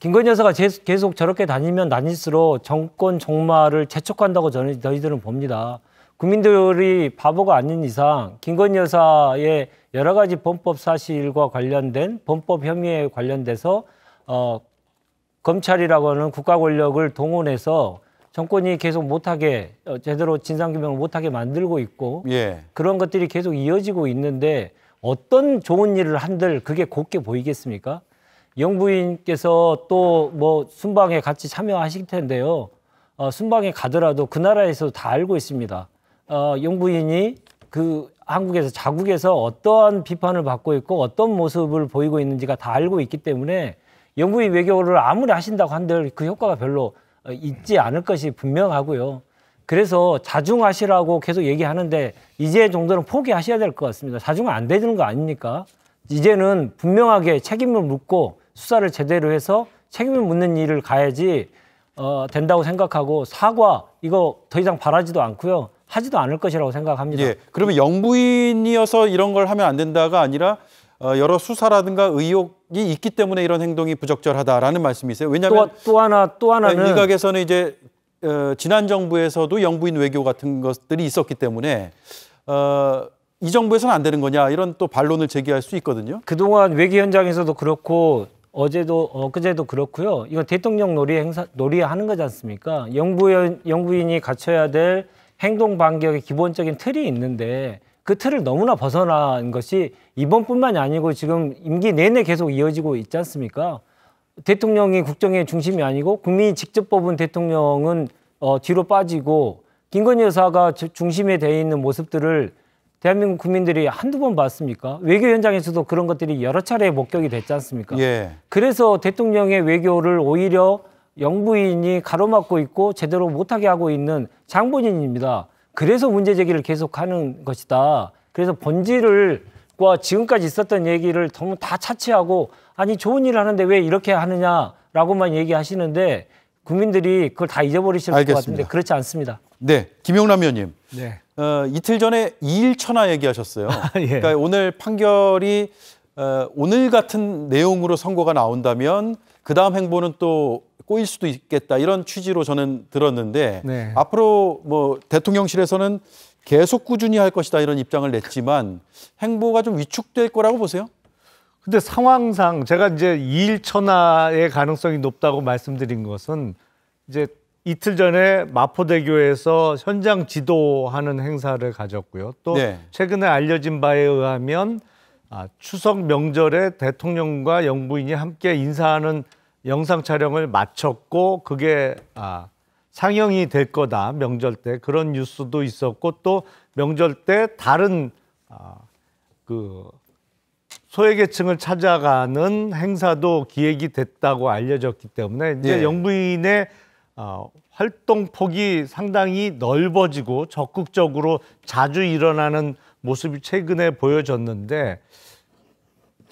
김건희 여사가 계속 저렇게 다니면 다닐수록 정권 종말을 재촉한다고 저는 저희들은 봅니다. 국민들이 바보가 아닌 이상 김건희 여사의 여러 가지 범법 사실과 관련된 범법 혐의에 관련돼서 어, 검찰이라고 하는 국가 권력을 동원해서 정권이 계속 못하게 어, 제대로 진상규명을 못하게 만들고 있고 예. 그런 것들이 계속 이어지고 있는데 어떤 좋은 일을 한들 그게 곱게 보이겠습니까? 영부인께서 또 뭐 순방에 같이 참여하실 텐데요. 어, 순방에 가더라도 그 나라에서 다 알고 있습니다. 어, 영부인이 그 한국에서 자국에서 어떠한 비판을 받고 있고 어떤 모습을 보이고 있는지가 다 알고 있기 때문에 영부인 외교를 아무리 하신다고 한들 그 효과가 별로 있지 어, 않을 것이 분명하고요. 그래서 자중하시라고 계속 얘기하는데 이제 정도는 포기하셔야 될 것 같습니다. 자중은 안 되는 거 아닙니까? 이제는 분명하게 책임을 묻고 수사를 제대로 해서 책임을 묻는 일을 가야지 어, 된다고 생각하고 사과 이거 더 이상 바라지도 않고요. 하지도 않을 것이라고 생각합니다. 예, 그러면 영부인이어서 이런 걸 하면 안 된다가 아니라 어, 여러 수사라든가 의혹이 있기 때문에 이런 행동이 부적절하다라는 말씀이세요. 왜냐하면 또, 또 하나 또 하나는 네, 일각에서는 이제 어, 지난 정부에서도 영부인 외교 같은 것들이 있었기 때문에 어, 이 정부에서는 안 되는 거냐 이런 또 반론을 제기할 수 있거든요. 그동안 외교 현장에서도 그렇고 어제도 어그제도 그렇고요. 이건 대통령 놀이 행사 놀이 하는 거지 않습니까? 영부인 영부인이 갖춰야 될 행동 반격의 기본적인 틀이 있는데 그 틀을 너무나 벗어난 것이 이번뿐만이 아니고 지금 임기 내내 계속 이어지고 있지 않습니까? 대통령이 국정의 중심이 아니고 국민이 직접 뽑은 대통령은 어, 뒤로 빠지고 김건희 여사가 중심에 돼 있는 모습들을 대한민국 국민들이 한두 번 봤습니까? 외교 현장에서도 그런 것들이 여러 차례 목격이 됐지 않습니까? 예. 그래서 대통령의 외교를 오히려 영부인이 가로막고 있고 제대로 못하게 하고 있는 장본인입니다. 그래서 문제 제기를 계속하는 것이다. 그래서 본질을 과 지금까지 있었던 얘기를 너무 다 차치하고 아니 좋은 일을 하는데 왜 이렇게 하느냐라고만 얘기하시는데 국민들이 그걸 다 잊어버리실 알겠습니다. 것 같은데 그렇지 않습니다. 네, 김용남 의원님. 네. 어, 이틀 전에 이일천하 얘기하셨어요. [laughs] 아, 예. 그러니까 오늘 판결이 어, 오늘 같은 내용으로 선고가 나온다면 그 다음 행보는 또 꼬일 수도 있겠다 이런 취지로 저는 들었는데 네. 앞으로 뭐 대통령실에서는 계속 꾸준히 할 것이다 이런 입장을 냈지만 행보가 좀 위축될 거라고 보세요? 근데 상황상 제가 이제 2일 천하의 가능성이 높다고 말씀드린 것은 이제 이틀 전에 마포대교에서 현장 지도하는 행사를 가졌고요. 또 네. 최근에 알려진 바에 의하면 아, 추석 명절에 대통령과 영부인이 함께 인사하는 영상 촬영을 마쳤고 그게 아, 상영이 될 거다 명절 때 그런 뉴스도 있었고 또 명절 때 다른 아, 그 소외계층을 찾아가는 행사도 기획이 됐다고 알려졌기 때문에 이제 예. 영부인의 어, 활동 폭이 상당히 넓어지고 적극적으로 자주 일어나는 모습이 최근에 보여졌는데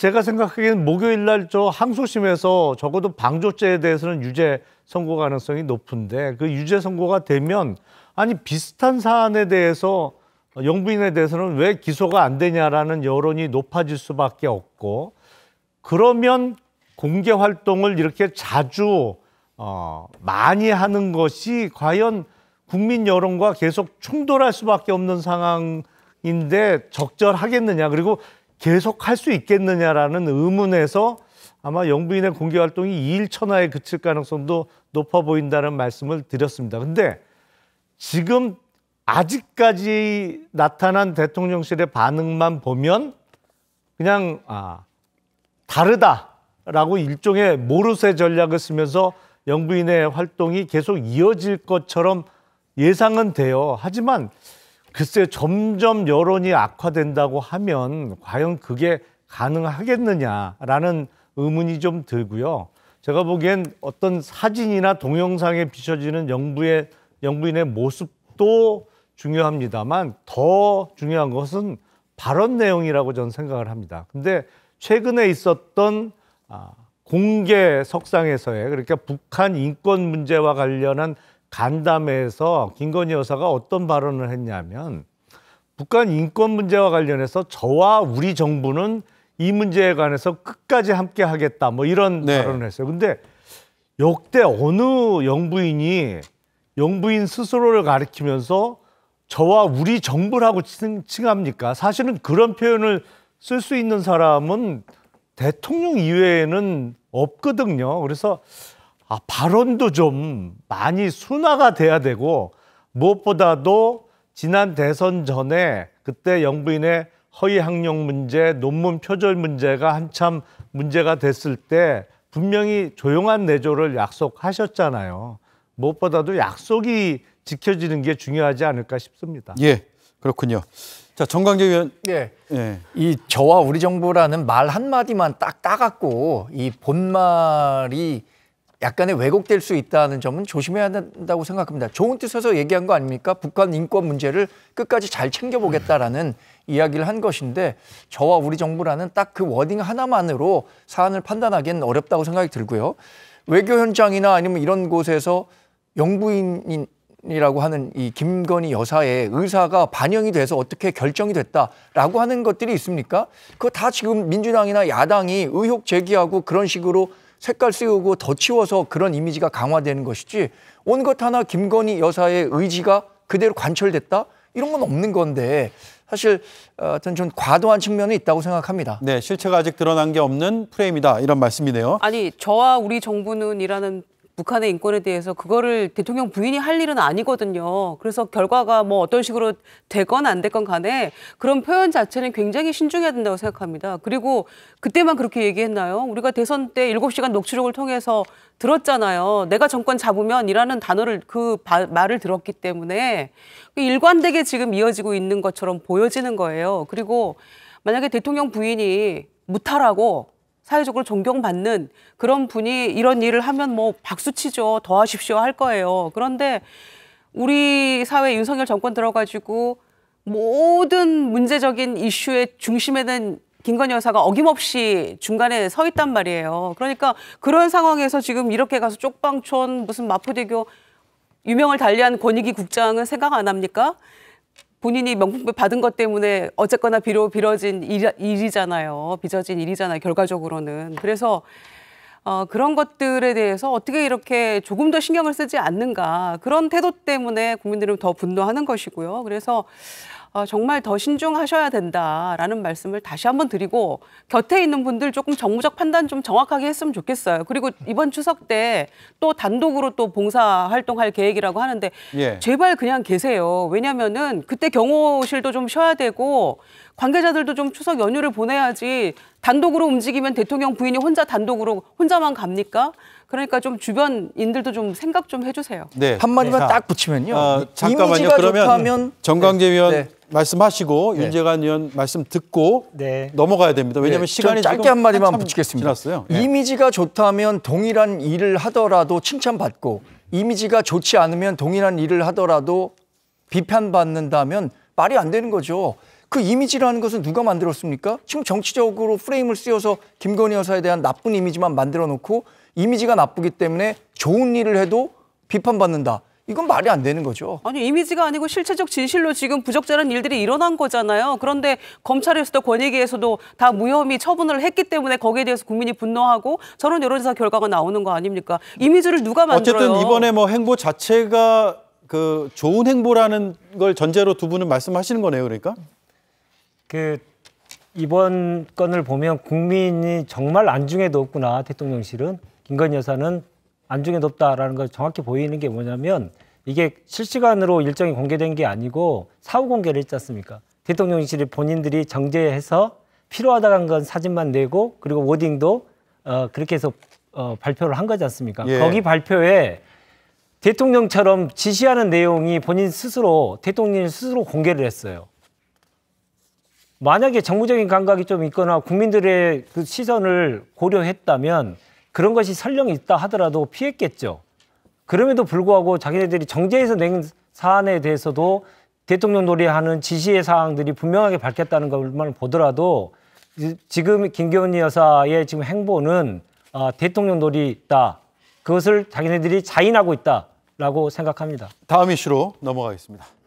제가 생각하기에는 목요일 날 저 항소심에서 적어도 방조죄에 대해서는 유죄 선고 가능성이 높은데 그 유죄 선고가 되면 아니 비슷한 사안에 대해서 영부인에 대해서는 왜 기소가 안 되냐라는 여론이 높아질 수밖에 없고 그러면 공개 활동을 이렇게 자주 어, 많이 하는 것이 과연 국민 여론과 계속 충돌할 수밖에 없는 상황인데 적절하겠느냐 그리고 계속 할 수 있겠느냐라는 의문에서 아마 영부인의 공개 활동이 이일천하에 그칠 가능성도 높아 보인다는 말씀을 드렸습니다. 근데 지금 아직까지 나타난 대통령실의 반응만 보면 그냥 아 다르다라고 일종의 모르쇠 전략을 쓰면서 영부인의 활동이 계속 이어질 것처럼 예상은 돼요. 하지만 글쎄 점점 여론이 악화된다고 하면 과연 그게 가능하겠느냐라는 의문이 좀 들고요. 제가 보기엔 어떤 사진이나 동영상에 비춰지는 영부의 영부인의 모습도 중요합니다만 더 중요한 것은 발언 내용이라고 저는 생각을 합니다. 근데 최근에 있었던 아, 공개 석상에서의 그러니까 북한 인권 문제와 관련한 간담회에서 김건희 여사가 어떤 발언을 했냐면 북한 인권 문제와 관련해서 저와 우리 정부는 이 문제에 관해서 끝까지 함께 하겠다 뭐 이런 네. 발언을 했어요. 근데 역대 어느 영부인이 영부인 스스로를 가리키면서 저와 우리 정부라고 칭, 칭합니까? 사실은 그런 표현을 쓸 수 있는 사람은 대통령 이외에는 없거든요. 그래서 아, 발언도 좀 많이 순화가 돼야 되고 무엇보다도 지난 대선 전에 그때 영부인의 허위 학력 문제, 논문 표절 문제가 한참 문제가 됐을 때 분명히 조용한 내조를 약속하셨잖아요. 무엇보다도 약속이 지켜지는 게 중요하지 않을까 싶습니다. 예, 그렇군요. 자, 정광재의원 예. 예. 이 저와 우리 정부라는 말 한마디만 딱 따갖고 이 본말이 약간의 왜곡될 수 있다는 점은 조심해야 한다고 생각합니다. 좋은 뜻에서 얘기한 거 아닙니까? 북한 인권 문제를 끝까지 잘 챙겨보겠다라는 이야기를 한 것인데 저와 우리 정부라는 딱 그 워딩 하나만으로 사안을 판단하기엔 어렵다고 생각이 들고요. 외교 현장이나 아니면 이런 곳에서 영부인이라고 하는 이 김건희 여사의 의사가 반영이 돼서 어떻게 결정이 됐다라고 하는 것들이 있습니까? 그거 다 지금 민주당이나 야당이 의혹 제기하고 그런 식으로 색깔 쓰이고더치워서 그런 이미지가 강화되는 것이지 온 것 하나 김건희 여사의 의지가 그대로 관철됐다? 이런 건 없는 건데 사실 어떤 좀 과도한 측면이 있다고 생각합니다. 네, 실체가 아직 드러난 게 없는 프레임이다 이런 말씀이네요. 아니 저와 우리 정부는이라는 북한의 인권에 대해서 그거를 대통령 부인이 할 일은 아니거든요. 그래서 결과가 뭐 어떤 식으로 되건 안되건 간에 그런 표현 자체는 굉장히 신중해야 된다고 생각합니다. 그리고 그때만 그렇게 얘기했나요? 우리가 대선 때 7시간 녹취록을 통해서 들었잖아요. 내가 정권 잡으면이라는 단어를 그 바, 말을 들었기 때문에 그 일관되게 지금 이어지고 있는 것처럼 보여지는 거예요. 그리고 만약에 대통령 부인이 무탈하고 사회적으로 존경받는 그런 분이 이런 일을 하면 뭐 박수치죠. 더 하십시오 할 거예요. 그런데 우리 사회 윤석열 정권 들어가지고 모든 문제적인 이슈의 중심에는 김건희 여사가 어김없이 중간에 서 있단 말이에요. 그러니까 그런 상황에서 지금 이렇게 가서 쪽방촌 무슨 마포대교 유명을 달리한 권익위 국장은 생각 안 합니까? 본인이 명품을 받은 것 때문에 어쨌거나 비로 빌어진 일, 일이잖아요. 빚어진 일이잖아요. 결과적으로는. 그래서 어, 그런 것들에 대해서 어떻게 이렇게 조금 더 신경을 쓰지 않는가. 그런 태도 때문에 국민들은 더 분노하는 것이고요. 그래서 어, 정말 더 신중하셔야 된다라는 말씀을 다시 한번 드리고 곁에 있는 분들 조금 정무적 판단 좀 정확하게 했으면 좋겠어요. 그리고 이번 추석 때 또 단독으로 또 봉사 활동할 계획이라고 하는데 예. 제발 그냥 계세요. 왜냐면은 그때 경호실도 좀 쉬어야 되고 관계자들도 좀 추석 연휴를 보내야지 단독으로 움직이면 대통령 부인이 혼자 단독으로 혼자만 갑니까? 그러니까 좀 주변인들도 좀 생각 좀 해주세요. 네. 한마디만 네. 딱 붙이면요. 어, 잠깐만요. 그러면 좋다면... 정광재 네. 위원 네. 말씀하시고 네. 윤재관 위원 말씀 듣고 네. 넘어가야 됩니다. 왜냐하면 시간이 짧게 한마디만 붙이겠습니다. 지났어요. 이미지가 좋다면 동일한 일을 하더라도 칭찬받고 이미지가 좋지 않으면 동일한 일을 하더라도 비판받는다면 말이 안 되는 거죠. 그 이미지라는 것은 누가 만들었습니까? 지금 정치적으로 프레임을 씌워서 김건희 여사에 대한 나쁜 이미지만 만들어 놓고 이미지가 나쁘기 때문에 좋은 일을 해도 비판받는다. 이건 말이 안 되는 거죠. 아니 이미지가 아니고 실체적 진실로 지금 부적절한 일들이 일어난 거잖아요. 그런데 검찰에서도 권익위에서도 다 무혐의 처분을 했기 때문에 거기에 대해서 국민이 분노하고 저런 여론조사 결과가 나오는 거 아닙니까? 이미지를 누가 만들어요? 어쨌든 이번에 뭐 행보 자체가 그 좋은 행보라는 걸 전제로 두 분은 말씀하시는 거네요, 그러니까? 그 이번 건을 보면 국민이 정말 안중에도 없구나 대통령실은 김건희 여사는 안중에 높다라는 걸 정확히 보이는 게 뭐냐면 이게 실시간으로 일정이 공개된 게 아니고 사후 공개를 했지 않습니까? 대통령실이 본인들이 정제해서 필요하다는건 사진만 내고 그리고 워딩도 어, 그렇게 해서 어, 발표를 한 거지 않습니까? 예. 거기 발표에 대통령처럼 지시하는 내용이 본인 스스로 대통령이 스스로 공개를 했어요. 만약에 정무적인 감각이 좀 있거나 국민들의 그 시선을 고려했다면 그런 것이 설령 있다 하더라도 피했겠죠. 그럼에도 불구하고 자기네들이 정제해서 낸 사안에 대해서도 대통령 노리하는 지시의 사항들이 분명하게 밝혔다는 것만 보더라도 지금 김경은 여사의 지금 행보는 아, 대통령 놀이다. 그것을 자기네들이 자인하고 있다라고 생각합니다. 다음 이슈로 넘어가겠습니다.